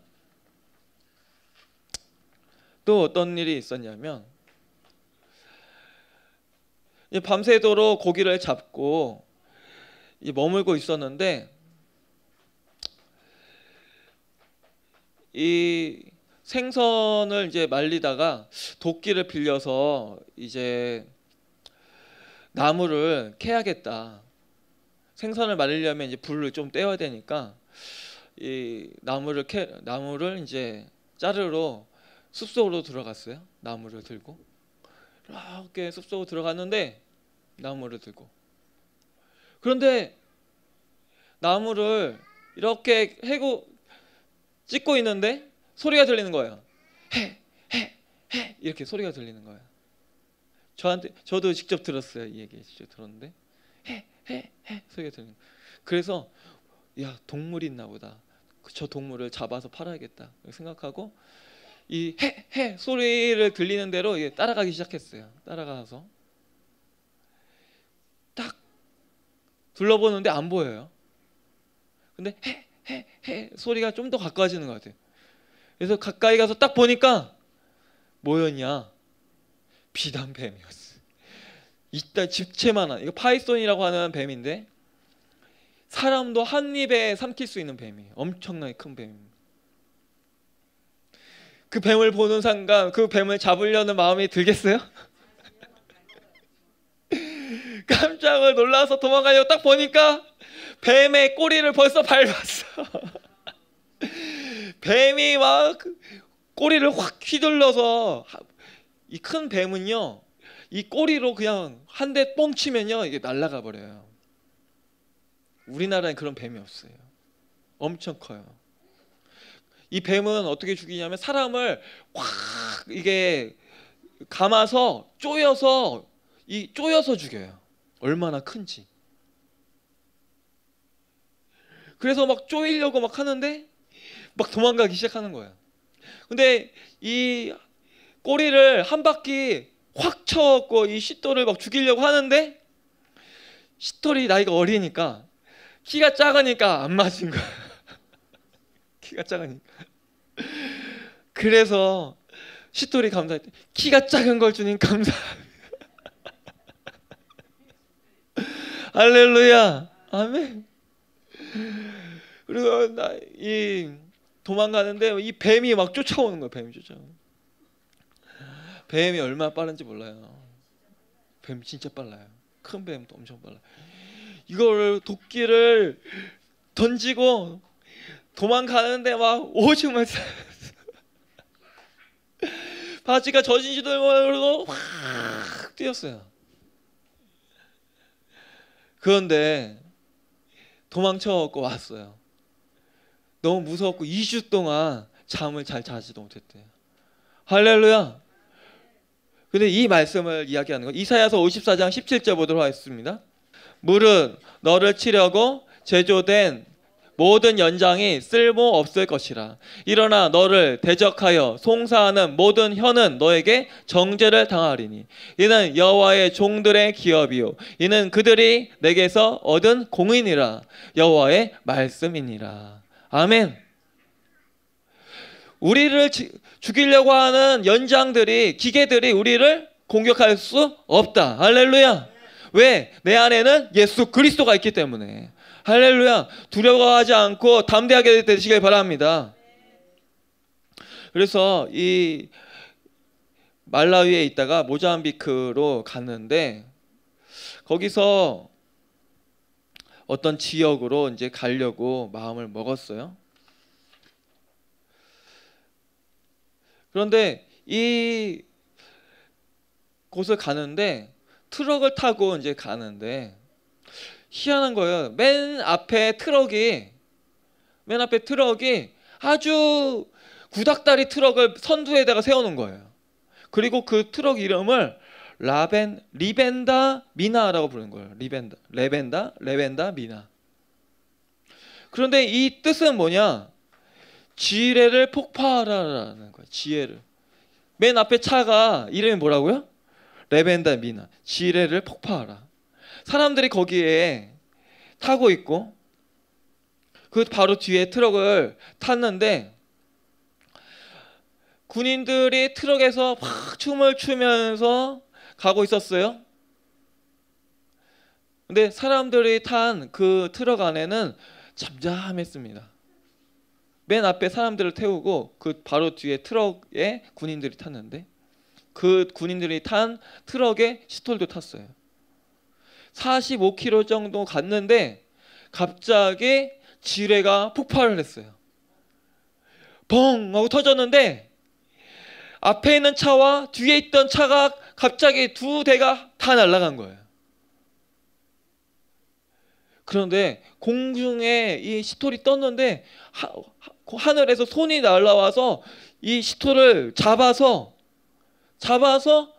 또 어떤 일이 있었냐면 밤새도록 고기를 잡고 머물고 있었는데 이 생선을 이제 말리다가 도끼를 빌려서 이제 나무를 캐야겠다. 생선을 말리려면 이제 불을 좀 떼어야 되니까 이 나무를 캐 나무를 이제 자르러 숲속으로 들어갔어요. 나무를 들고 이렇게 숲속으로 들어갔는데 나무를 들고 그런데 나무를 이렇게 해고 찍고 있는데 소리가 들리는 거예요. 해, 해, 해 이렇게 소리가 들리는 거예요. 저한테 저도 직접 들었어요. 이 얘기 직접 들었는데 해, 해, 해 소리가 들리는. 거예요. 그래서 야 동물이 있나 보다. 그 저 동물을 잡아서 팔아야겠다 생각하고 이 해, 해 소리를 들리는 대로 따라가기 시작했어요. 따라가서 딱 둘러보는데 안 보여요. 근데 해, 해, 해 소리가 좀 더 가까워지는 것 같아요. 그래서 가까이 가서 딱 보니까 뭐였냐? 비단뱀이었어. 이따 집채만한 이거 파이썬이라고 하는 뱀인데 사람도 한 입에 삼킬 수 있는 뱀이에요. 엄청나게 큰 뱀입니다. 그 뱀을 보는 순간 그 뱀을 잡으려는 마음이 들겠어요? 깜짝을 놀라서 도망가려고 딱 보니까 뱀의 꼬리를 벌써 밟았어. 뱀이 막 꼬리를 확 휘둘러서 이 큰 뱀은요 이 꼬리로 그냥 한 대뻥 치면요 이게 날아가 버려요. 우리나라엔 그런 뱀이 없어요. 엄청 커요. 이 뱀은 어떻게 죽이냐면 사람을 확 이게 감아서 쪼여서 이 쪼여서 죽여요. 얼마나 큰지. 그래서 막 쪼이려고 막 하는데 막 도망가기 시작하는 거예요. 근데 이 꼬리를 한 바퀴 확 쳐갖고 이 시토를 막 죽이려고 하는데 시토리 나이가 어리니까 키가 작으니까 안 맞은 거야. 키가 작으니까. 그래서 시토리 감사했대. 키가 작은 걸 주님 감사. 할렐루야. 아멘. 그리고 나이 도망가는데 이 뱀이 막 쫓아오는 거예요. 뱀이 쫓아. 뱀이 얼마나 빠른지 몰라요. 뱀 진짜 빨라요. 큰 뱀도 엄청 빨라 이걸 도끼를 던지고 도망가는데 막 오줌을 바지가 젖은지도 모르고 확 뛰었어요. 그런데 도망쳐갖고 왔어요. 너무 무서웠고 2주 동안 잠을 잘 자지도 못했대요. 할렐루야. 근데 이 말씀을 이야기하는 거 이사야서 54장 17절 보도록 하겠습니다. 물은 너를 치려고 제조된 모든 연장이 쓸모 없을 것이라. 일어나 너를 대적하여 송사하는 모든 혀는 너에게 정죄를 당하리니. 이는 여호와의 종들의 기업이요. 이는 그들이 내게서 얻은 공인이라. 여호와의 말씀이니라. 아멘. 우리를 죽이려고 하는 연장들이 기계들이 우리를 공격할 수 없다. 할렐루야. 왜? 내 안에는 예수 그리스도가 있기 때문에. 할렐루야. 두려워하지 않고 담대하게 되시길 바랍니다. 그래서 이 말라위에 있다가 모자암비크로 갔는데 거기서 어떤 지역으로 이제 가려고 마음을 먹었어요. 그런데 이 곳을 가는데 트럭을 타고 이제 가는데 희한한 거예요. 맨 앞에 트럭이 맨 앞에 트럭이 아주 구닥다리 트럭을 선두에다가 세워놓은 거예요. 그리고 그 트럭 이름을 라벤 리벤다 미나라고 부르는 거예요. 리벤다 레벤다 레벤다 미나. 그런데 이 뜻은 뭐냐? 지혜를 폭파하라라는 거예요. 지혜를. 맨 앞에 차가 이름이 뭐라고요? 레벤다 미나. 지혜를 폭파하라. 사람들이 거기에 타고 있고 그 바로 뒤에 트럭을 탔는데 군인들이 트럭에서 막 춤을 추면서 가고 있었어요. 근데 사람들이 탄 그 트럭 안에는 잠잠했습니다. 맨 앞에 사람들을 태우고 그 바로 뒤에 트럭에 군인들이 탔는데 그 군인들이 탄 트럭에 시톨도 탔어요. 45km 정도 갔는데 갑자기 지뢰가 폭발을 했어요. 벙 하고 터졌는데 앞에 있는 차와 뒤에 있던 차가 갑자기 두 대가 다 날아간 거예요. 그런데 공중에 이 시톨이 떴는데 하, 하늘에서 손이 날라와서 이 시톨을 잡아서 잡아서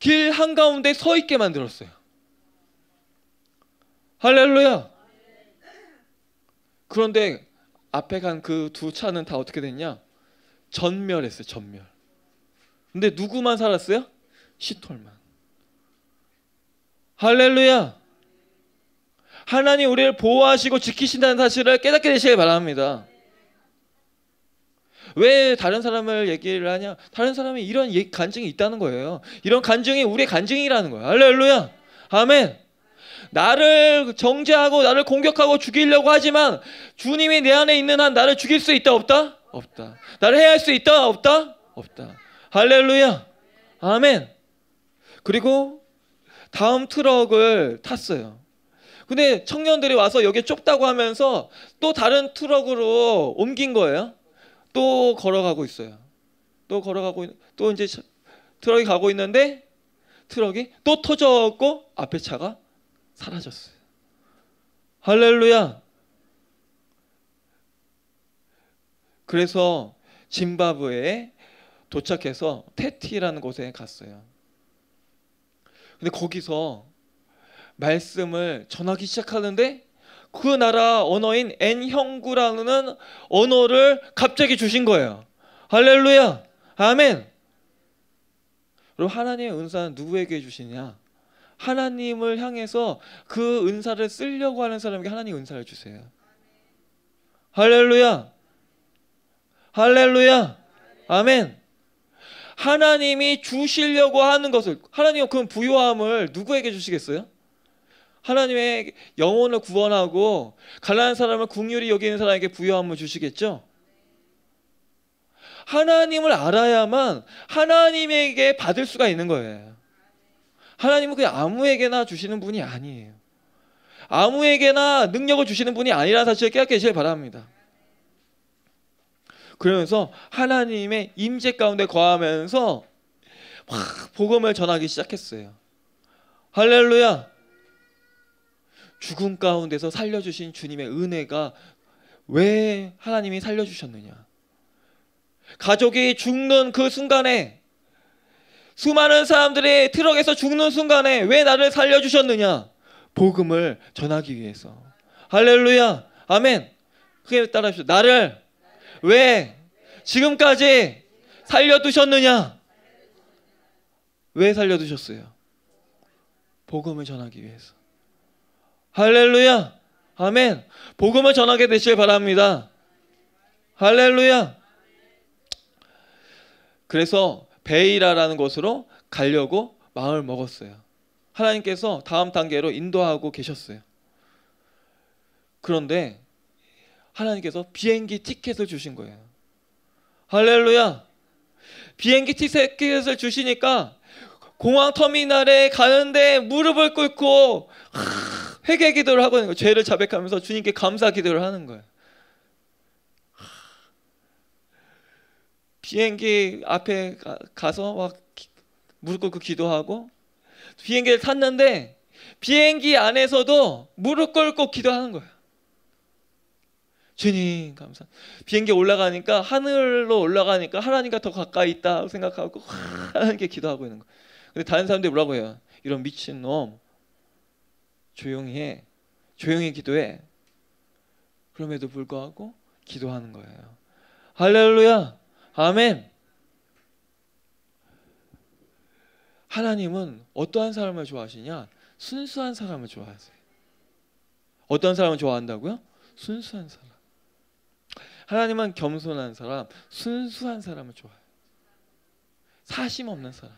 길 한가운데 서 있게 만들었어요. 할렐루야. 그런데 앞에 간 그 두 차는 다 어떻게 됐냐? 전멸했어요, 전멸. 근데 누구만 살았어요? 시톨만. 할렐루야. 하나님 우리를 보호하시고 지키신다는 사실을 깨닫게 되시길 바랍니다. 왜 다른 사람을 얘기를 하냐? 다른 사람이 이런 간증이 있다는 거예요. 이런 간증이 우리의 간증이라는 거예요. 할렐루야. 아멘. 나를 정죄하고 나를 공격하고 죽이려고 하지만 주님이 내 안에 있는 한 나를 죽일 수 있다 없다? 없다. 나를 해할 수 있다 없다? 없다. 할렐루야. 아멘. 그리고 다음 트럭을 탔어요. 근데 청년들이 와서 여기 좁다고 하면서 또 다른 트럭으로 옮긴 거예요. 또 걸어가고 있어요. 또 걸어가고 또 이제 트럭이 가고 있는데 트럭이 또 터졌고 앞에 차가 사라졌어요. 할렐루야. 그래서 짐바브에 도착해서 테티라는 곳에 갔어요. 근데 거기서 말씀을 전하기 시작하는데 그 나라 언어인 엔형구라는 언어를 갑자기 주신 거예요. 할렐루야. 아멘. 그러분 하나님의 은사는 누구에게 주시냐? 하나님을 향해서 그 은사를 쓰려고 하는 사람에게 하나님 은사를 주세요. 할렐루야. 할렐루야. 아멘. 하나님이 주시려고 하는 것을 하나님은 그 부유함을 누구에게 주시겠어요? 하나님의 영혼을 구원하고 가난한 사람을 국률이 여기는 사람에게 부여함을 주시겠죠? 하나님을 알아야만 하나님에게 받을 수가 있는 거예요. 하나님은 그냥 아무에게나 주시는 분이 아니에요. 아무에게나 능력을 주시는 분이 아니라는 사실을 깨닫게 되시길 바랍니다. 그러면서 하나님의 임재 가운데 거하면서 막 복음을 전하기 시작했어요. 할렐루야. 죽음 가운데서 살려주신 주님의 은혜가 왜 하나님이 살려주셨느냐? 가족이 죽는 그 순간에 수많은 사람들이 트럭에서 죽는 순간에 왜 나를 살려주셨느냐? 복음을 전하기 위해서. 할렐루야. 아멘. 그게 따라서 주 나를 왜 지금까지 살려두셨느냐? 왜 살려두셨어요? 복음을 전하기 위해서. 할렐루야! 아멘! 복음을 전하게 되시길 바랍니다. 할렐루야! 그래서 베이라라는 곳으로 가려고 마음을 먹었어요. 하나님께서 다음 단계로 인도하고 계셨어요. 그런데 하나님께서 비행기 티켓을 주신 거예요. 할렐루야. 비행기 티켓을 주시니까 공항 터미널에 가는데 무릎을 꿇고 회개 기도를 하고 있는 거예요. 죄를 자백하면서 주님께 감사 기도를 하는 거예요. 비행기 앞에 가서 막 무릎 꿇고 기도하고 비행기를 탔는데 비행기 안에서도 무릎 꿇고 기도하는 거예요. 주님 감사. 비행기 올라가니까 하늘로 올라가니까 하나님과 더 가까이 있다 생각하고 하나님께 기도하고 있는 거. 근데 다른 사람들이 뭐라고 해요? 이런 미친 놈 조용히 해, 조용히 기도해. 그럼에도 불구하고 기도하는 거예요. 할렐루야, 아멘. 하나님은 어떠한 사람을 좋아하시냐? 순수한 사람을 좋아하세요. 어떤 사람을 좋아한다고요? 순수한 사람. 하나님은 겸손한 사람, 순수한 사람을 좋아해요. 사심 없는 사람.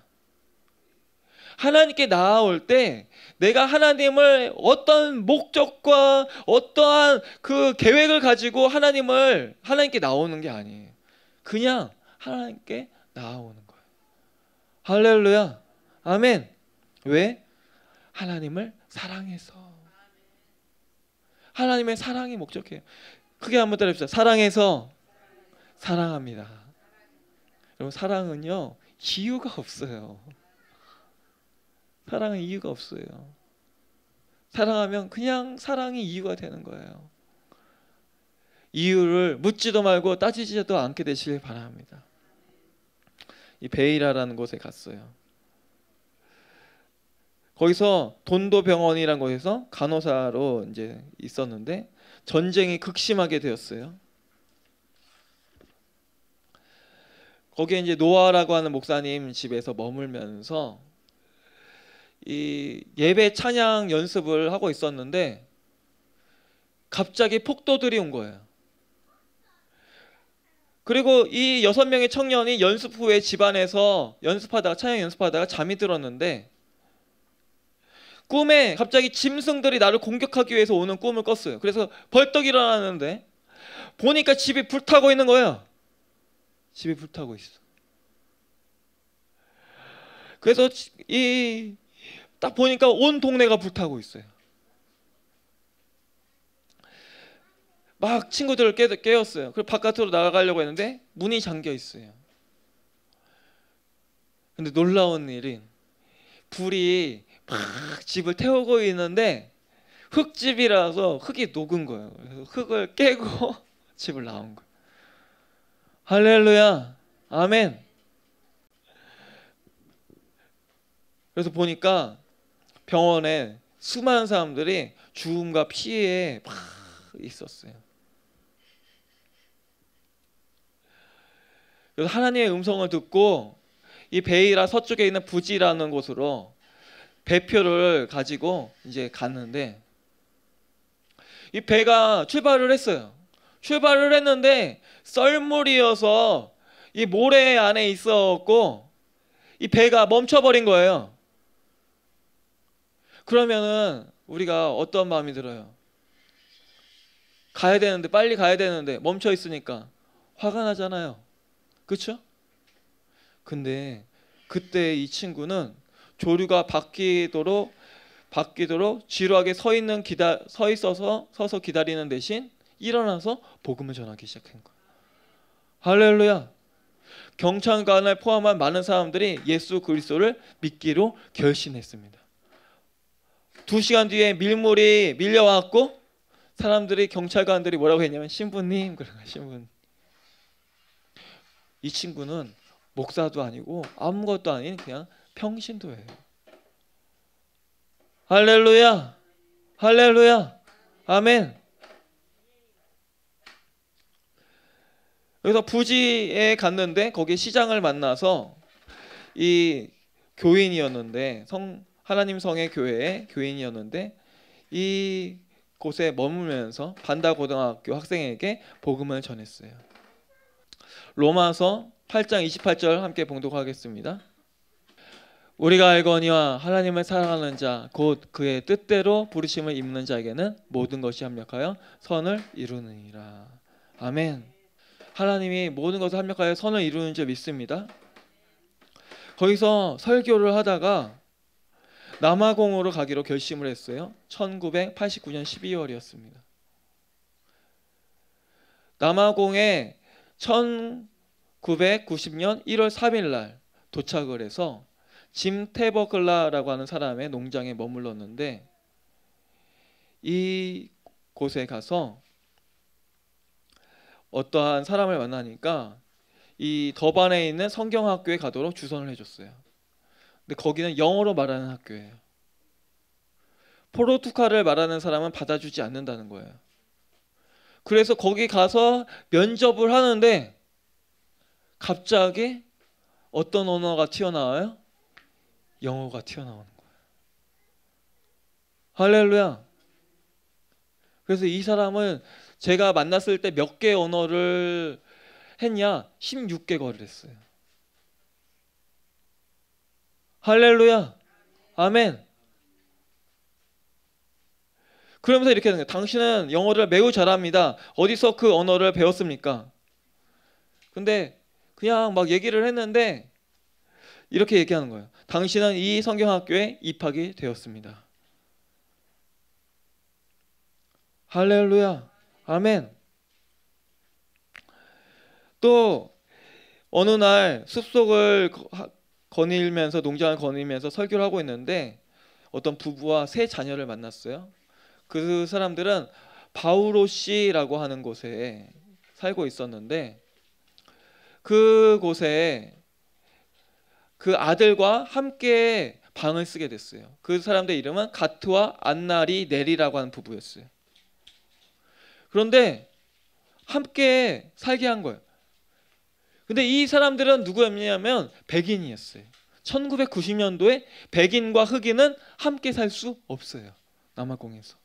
하나님께 나아올 때 내가 하나님을 어떤 목적과 어떠한 그 계획을 가지고 하나님을 하나님께 나오는 게 아니에요. 그냥 하나님께 나아오는 거예요. 할렐루야. 아멘. 왜? 하나님을 사랑해서. 하나님의 사랑이 목적해요. 크게 한 번 따라합시다. 사랑해서 사랑합니다. 여러분 사랑은요 이유가 없어요. 사랑은 이유가 없어요. 사랑하면 그냥 사랑이 이유가 되는 거예요. 이유를 묻지도 말고 따지지도 않게 되시길 바랍니다. 이 베이라라는 곳에 갔어요. 거기서 돈도 병원이란 곳에서 간호사로 이제 있었는데 전쟁이 극심하게 되었어요. 거기에 이제 노아라고 하는 목사님 집에서 머물면서 이 예배 찬양 연습을 하고 있었는데 갑자기 폭도들이 온 거예요. 그리고 이 여섯 명의 청년이 연습 후에 집안에서 연습하다가 찬양 연습하다가 잠이 들었는데 꿈에 갑자기 짐승들이 나를 공격하기 위해서 오는 꿈을 꿨어요. 그래서 벌떡 일어났는데 보니까 집이 불타고 있는 거예요. 집이 불타고 있어. 그래서 이 딱 보니까 온 동네가 불타고 있어요. 막 친구들을 깨, 웠어요 그리고 바깥으로 나가려고 했는데 문이 잠겨 있어요. 근데 놀라운 일은 불이 막 집을 태우고 있는데 흙집이라서 흙이 녹은 거예요. 그래서 흙을 깨고 집을 나온 거예요. 할렐루야. 아멘. 그래서 보니까 병원에 수많은 사람들이 죽음과 피해에 막 있었어요. 그래서 하나님의 음성을 듣고 이 베이라 서쪽에 있는 부지라는 곳으로 배표를 가지고 이제 갔는데 이 배가 출발을 했어요. 출발을 했는데 썰물이어서 이 모래 안에 있었고 이 배가 멈춰버린 거예요. 그러면은 우리가 어떤 마음이 들어요? 가야 되는데 빨리 가야 되는데 멈춰 있으니까 화가 나잖아요. 그렇죠? 근데 그때 이 친구는 조류가 바뀌도록 바뀌도록 지루하게 서 있는 기다 서 있어서 서서 기다리는 대신 일어나서 복음을 전하기 시작한 거예요. 할렐루야. 경찬관을 포함한 많은 사람들이 예수 그리스도를 믿기로 결심했습니다. 두 시간 뒤에 밀물이 밀려왔고 사람들이 경찰관들이 뭐라고 했냐면 신부님 그러가 신부이 친구는 목사도 아니고 아무것도 아닌 그냥 평신도예요. 할렐루야! 할렐루야! 아멘! 여기서 부지에 갔는데 거기 시장을 만나서 이 교인이었는데 성 하나님 성의 교회의 교인이었는데 이 곳에 머물면서 반다 고등학교 학생에게 복음을 전했어요. 로마서 8장 28절 함께 봉독하겠습니다. 우리가 알거니와 하나님을 사랑하는 자 곧 그의 뜻대로 부르심을 입는 자에게는 모든 것이 합력하여 선을 이루느니라. 아멘. 하나님이 모든 것을 합력하여 선을 이루는 줄 믿습니다. 거기서 설교를 하다가 남아공으로 가기로 결심을 했어요. 1989년 12월이었습니다. 남아공에 1990년 1월 3일 날 도착을 해서 짐 테버글라라고 하는 사람의 농장에 머물렀는데 이 곳에 가서 어떠한 사람을 만나니까 이 더반에 있는 성경학교에 가도록 주선을 해줬어요. 근데 거기는 영어로 말하는 학교예요. 포르투갈을 말하는 사람은 받아주지 않는다는 거예요. 그래서 거기 가서 면접을 하는데 갑자기 어떤 언어가 튀어나와요? 영어가 튀어나오는 거예요. 할렐루야. 그래서 이 사람은 제가 만났을 때 몇 개 언어를 했냐? 16개거를 했어요. 할렐루야. 아멘. 그러면서 이렇게 하는 거예요. 당신은 영어를 매우 잘합니다. 어디서 그 언어를 배웠습니까? 근데 그냥 막 얘기를 했는데 이렇게 얘기하는 거예요. 당신은 이 성경학교에 입학이 되었습니다. 할렐루야. 아멘. 또 어느 날 숲속을 거닐면서 농장을 거닐면서 설교를 하고 있는데 어떤 부부와 세 자녀를 만났어요. 그 사람들은 바우로시라고 하는 곳에 살고 있었는데 그곳에 그 아들과 함께 방을 쓰게 됐어요. 그 사람들의 이름은 가트와 안나리 네리라고 하는 부부였어요. 그런데 함께 살게 한 거예요. 근데 이 사람들은 누구였냐면 백인이었어요. 1990년도에 백인과 흑인은 함께 살 수 없어요. 남아공에서.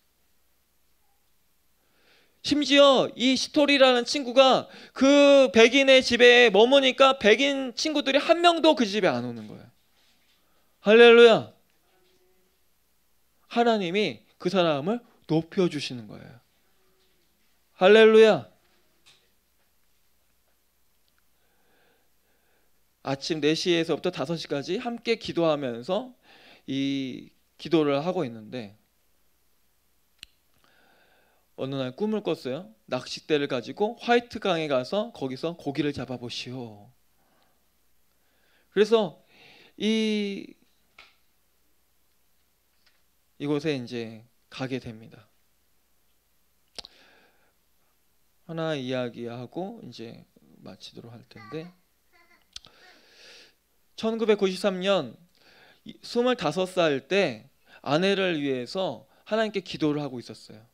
심지어 이스토리라는 친구가 그 백인의 집에 머무니까 백인 친구들이 한 명도 그 집에 안 오는 거예요. 할렐루야. 하나님이 그 사람을 높여주시는 거예요. 할렐루야. 아침 4시에서부터 5시까지 함께 기도하면서 이 기도를 하고 있는데 어느 날 꿈을 꿨어요. 낚싯대를 가지고 화이트 강에 가서 거기서 고기를 잡아보시오. 그래서 이 이곳에 이제 가게 됩니다. 하나 이야기하고 이제 마치도록 할 텐데 1993년 25살 때 아내를 위해서 하나님께 기도를 하고 있었어요.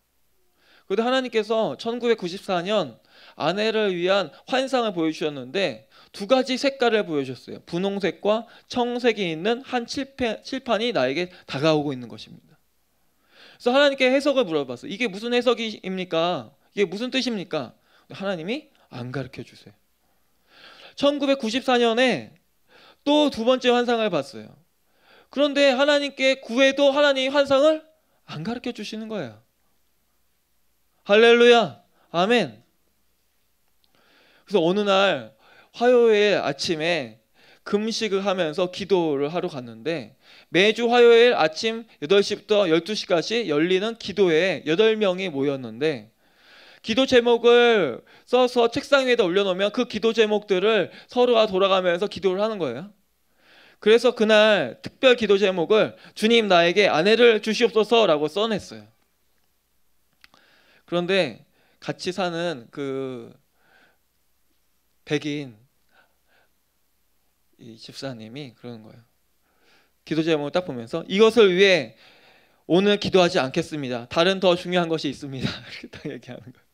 그런데 하나님께서 1994년 아내를 위한 환상을 보여주셨는데 두 가지 색깔을 보여주셨어요. 분홍색과 청색이 있는 한 칠패, 칠판이 나에게 다가오고 있는 것입니다. 그래서 하나님께 해석을 물어봤어요. 이게 무슨 해석입니까? 이게 무슨 뜻입니까? 하나님이 안 가르쳐 주세요. 1994년에 또 두 번째 환상을 봤어요. 그런데 하나님께 구해도 하나님 환상을 안 가르쳐 주시는 거예요. 할렐루야. 아멘. 그래서 어느 날 화요일 아침에 금식을 하면서 기도를 하러 갔는데 매주 화요일 아침 8시부터 12시까지 열리는 기도에 8명이 모였는데 기도 제목을 써서 책상 위에다 올려놓으면 그 기도 제목들을 서로가 돌아가면서 기도를 하는 거예요. 그래서 그날 특별 기도 제목을 주님 나에게 아내를 주시옵소서라고 써냈어요. 그런데 같이 사는 그 백인 이 집사님이 그러는 거예요. 기도 제목을 딱 보면서 이것을 위해 오늘 기도하지 않겠습니다. 다른 더 중요한 것이 있습니다. 이렇게 딱 얘기하는 거예요.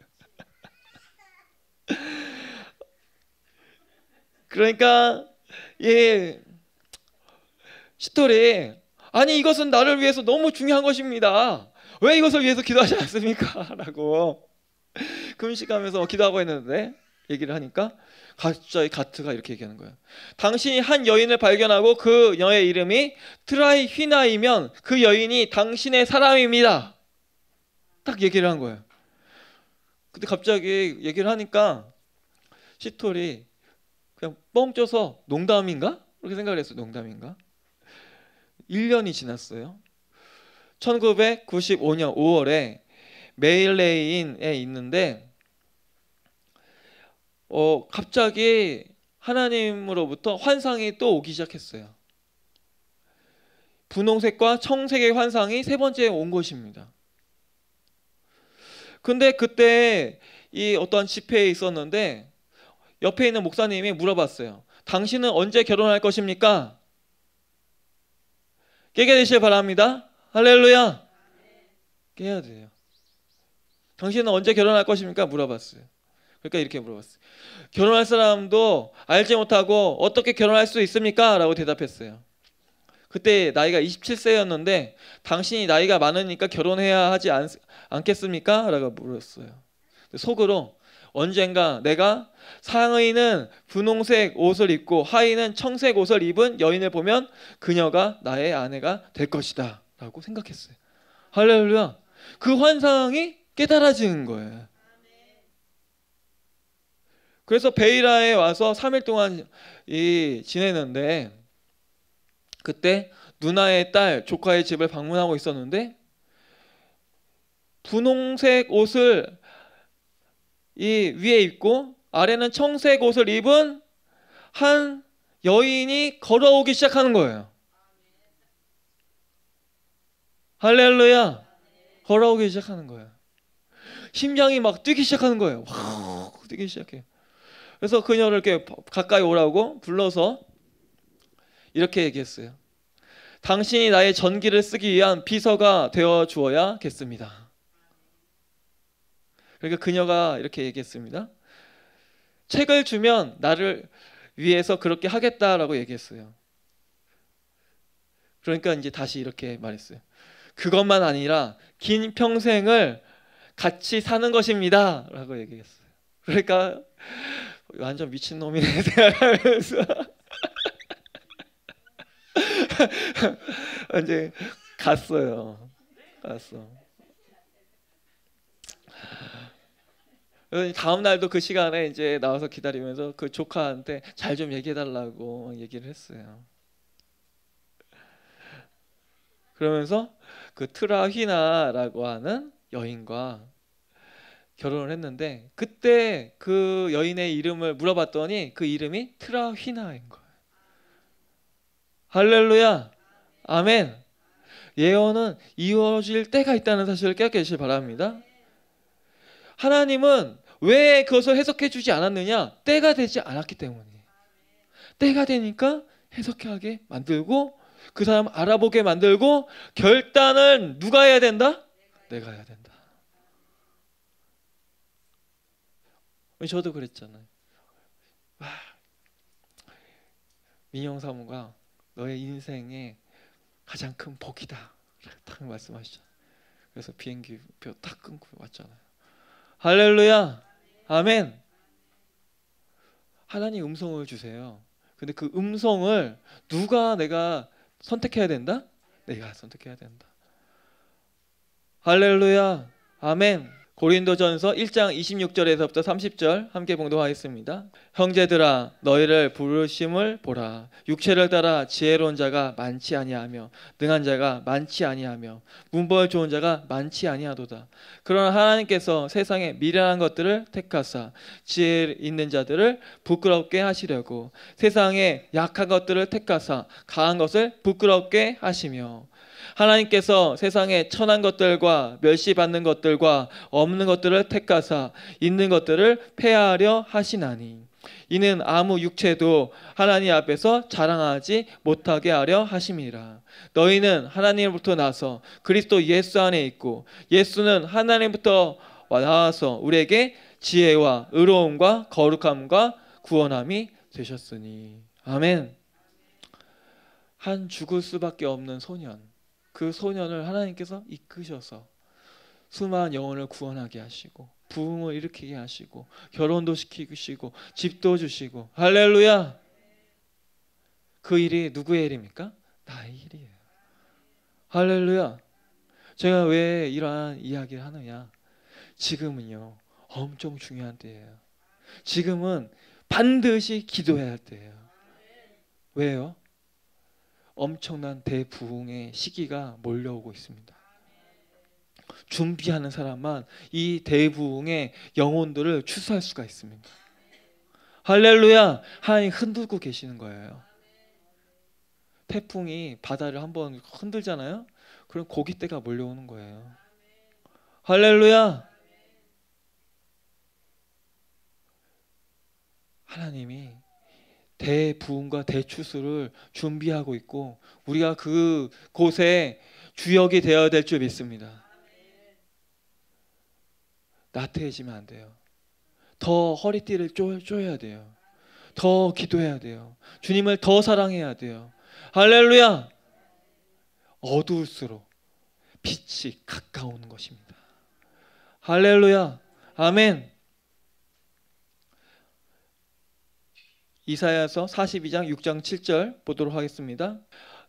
그러니까 예 시토리 아니 이것은 나를 위해서 너무 중요한 것입니다. 왜 이것을 위해서 기도하지 않습니까? 라고 금식하면서 기도하고 했는데 얘기를 하니까 갑자기 가트가 이렇게 얘기하는 거예요. 당신이 한 여인을 발견하고 그 여의 이름이 트라이 휘나이면 그 여인이 당신의 사람입니다. 딱 얘기를 한 거예요. 근데 갑자기 얘기를 하니까 시톨이 그냥 뻥 쪄서 농담인가? 그렇게 생각을 했어요. 농담인가? 1년이 지났어요. 1995년 5월에 메일레인에 있는데 어, 갑자기 하나님으로부터 환상이 또 오기 시작했어요. 분홍색과 청색의 환상이 세 번째 온 것입니다. 근데 그때 이 어떤 집회에 있었는데 옆에 있는 목사님이 물어봤어요. 당신은 언제 결혼할 것입니까? 깨게 되시길 바랍니다. 할렐루야. 깨야 돼요. 당신은 언제 결혼할 것입니까? 물어봤어요. 그러니까 이렇게 물어봤어요. 결혼할 사람도 알지 못하고 어떻게 결혼할 수 있습니까? 라고 대답했어요. 그때 나이가 27세였는데 당신이 나이가 많으니까 결혼해야 하지 않, 않겠습니까? 라고 물었어요. 속으로 언젠가 내가 상의는 분홍색 옷을 입고 하의는 청색 옷을 입은 여인을 보면 그녀가 나의 아내가 될 것이다. 라고 생각했어요. 할렐루야. 그 환상이 깨달아지는 거예요. 그래서 베이라에 와서 3일 동안 이 지내는데 그때 누나의 딸 조카의 집을 방문하고 있었는데 분홍색 옷을 이 위에 입고 아래는 청색 옷을 입은 한 여인이 걸어오기 시작하는 거예요. 할렐루야. 걸어오기 시작하는 거예요. 심장이 막 뛰기 시작하는 거예요. 확 뛰기 시작해요. 그래서 그녀를 이렇게 가까이 오라고 불러서 이렇게 얘기했어요. 당신이 나의 전기를 쓰기 위한 비서가 되어 주어야겠습니다. 그러니까 그녀가 이렇게 얘기했습니다. 책을 주면 나를 위해서 그렇게 하겠다라고 얘기했어요. 그러니까 이제 다시 이렇게 말했어요. 그것만 아니라 긴 평생을 같이 사는 것입니다. 라고 얘기했어요. 그러니까 완전 미친놈이네 생각하면서 이제 갔어요. 갔어. 다음 날도 그 시간에 이제 나와서 기다리면서 그 조카한테 잘 좀 얘기해 달라고 얘기를 했어요. 그러면서 그 트라휘나라고 하는 여인과 결혼을 했는데 그때 그 여인의 이름을 물어봤더니 그 이름이 트라휘나인 거예요. 할렐루야. 아멘. 예언은 이어질 때가 있다는 사실을 깨닫게 되시길 바랍니다. 하나님은 왜 그것을 해석해 주지 않았느냐? 때가 되지 않았기 때문이에요. 때가 되니까 해석하게 만들고 그 사람 알아보게 만들고 결단은 누가 해야 된다? 내가 해야 된다. 저도 그랬잖아요. 와, 민영 사모가 너의 인생의 가장 큰 복이다. 딱 말씀하시죠. 그래서 비행기표 딱 끊고 왔잖아요. 할렐루야, 아멘. 하나님 음성을 주세요. 근데 그 음성을 누가 내가 선택해야 된다. 내가 선택해야 된다. 할렐루야. 아멘. 고린도전서 1장 26절에서부터 30절 함께 봉독하겠습니다. 형제들아 너희를 부르심을 보라 육체를 따라 지혜로운 자가 많지 아니하며 능한 자가 많지 아니하며 문벌 좋은 자가 많지 아니하도다. 그러나 하나님께서 세상에 미련한 것들을 택하사 지혜 있는 자들을 부끄럽게 하시려고 세상에 약한 것들을 택하사 강한 것을 부끄럽게 하시며 하나님께서 세상에 천한 것들과 멸시받는 것들과 없는 것들을 택하사 있는 것들을 폐하려 하시나니 이는 아무 육체도 하나님 앞에서 자랑하지 못하게 하려 하심이라. 너희는 하나님부터 나서 그리스도 예수 안에 있고 예수는 하나님부터 나와서 우리에게 지혜와 의로움과 거룩함과 구원함이 되셨으니 아멘. 한 죽을 수밖에 없는 소년. 그 소년을 하나님께서 이끄셔서 수많은 영혼을 구원하게 하시고 부흥을 일으키게 하시고 결혼도 시키시고 집도 주시고 할렐루야. 그 일이 누구의 일입니까? 나의 일이에요. 할렐루야. 제가 왜 이러한 이야기를 하느냐? 지금은요. 엄청 중요한 때예요. 지금은 반드시 기도해야 할 때예요. 왜요? 엄청난 대부흥의 시기가 몰려오고 있습니다. 준비하는 사람만 이 대부흥의 영혼들을 추수할 수가 있습니다. 할렐루야! 하나님 흔들고 계시는 거예요. 태풍이 바다를 한번 흔들잖아요. 그럼 고깃대가 몰려오는 거예요. 할렐루야! 하나님이 대부흥과 대추수를 준비하고 있고 우리가 그 곳에 주역이 되어야 될 줄 믿습니다. 나태해지면 안 돼요. 더 허리띠를 쪼, 쪼야 돼요. 더 기도해야 돼요. 주님을 더 사랑해야 돼요. 할렐루야! 어두울수록 빛이 가까운 것입니다. 할렐루야! 아멘! 이사야서 42장 6장 7절 보도록 하겠습니다.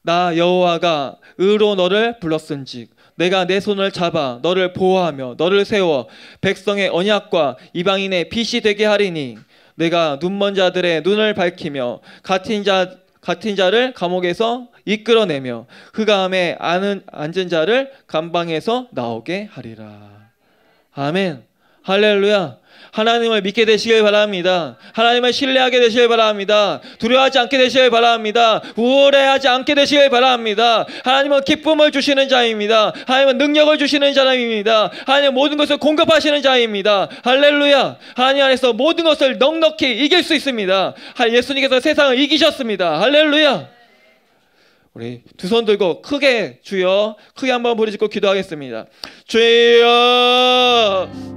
나 여호와가 의로 너를 불렀은즉 내가 내 손을 잡아 너를 보호하며 너를 세워 백성의 언약과 이방인의 빛이 되게 하리니 내가 눈먼 자들의 눈을 밝히며 같은 자 같은 자를 감옥에서 이끌어내며 흑암에 그 아는, 앉은 자를 감방에서 나오게 하리라. 아멘. 할렐루야. 하나님을 믿게 되시길 바랍니다. 하나님을 신뢰하게 되시길 바랍니다. 두려워하지 않게 되시길 바랍니다. 우울해하지 않게 되시길 바랍니다. 하나님은 기쁨을 주시는 자입니다. 하나님은 능력을 주시는 자입니다. 하나님 은 모든 것을 공급하시는 자입니다. 할렐루야. 하나님 안에서 모든 것을 넉넉히 이길 수 있습니다. 예수님께서 세상을 이기셨습니다. 할렐루야. 우리 두 손 들고 크게 주여 크게 한번 부르짖고 기도하겠습니다. 주여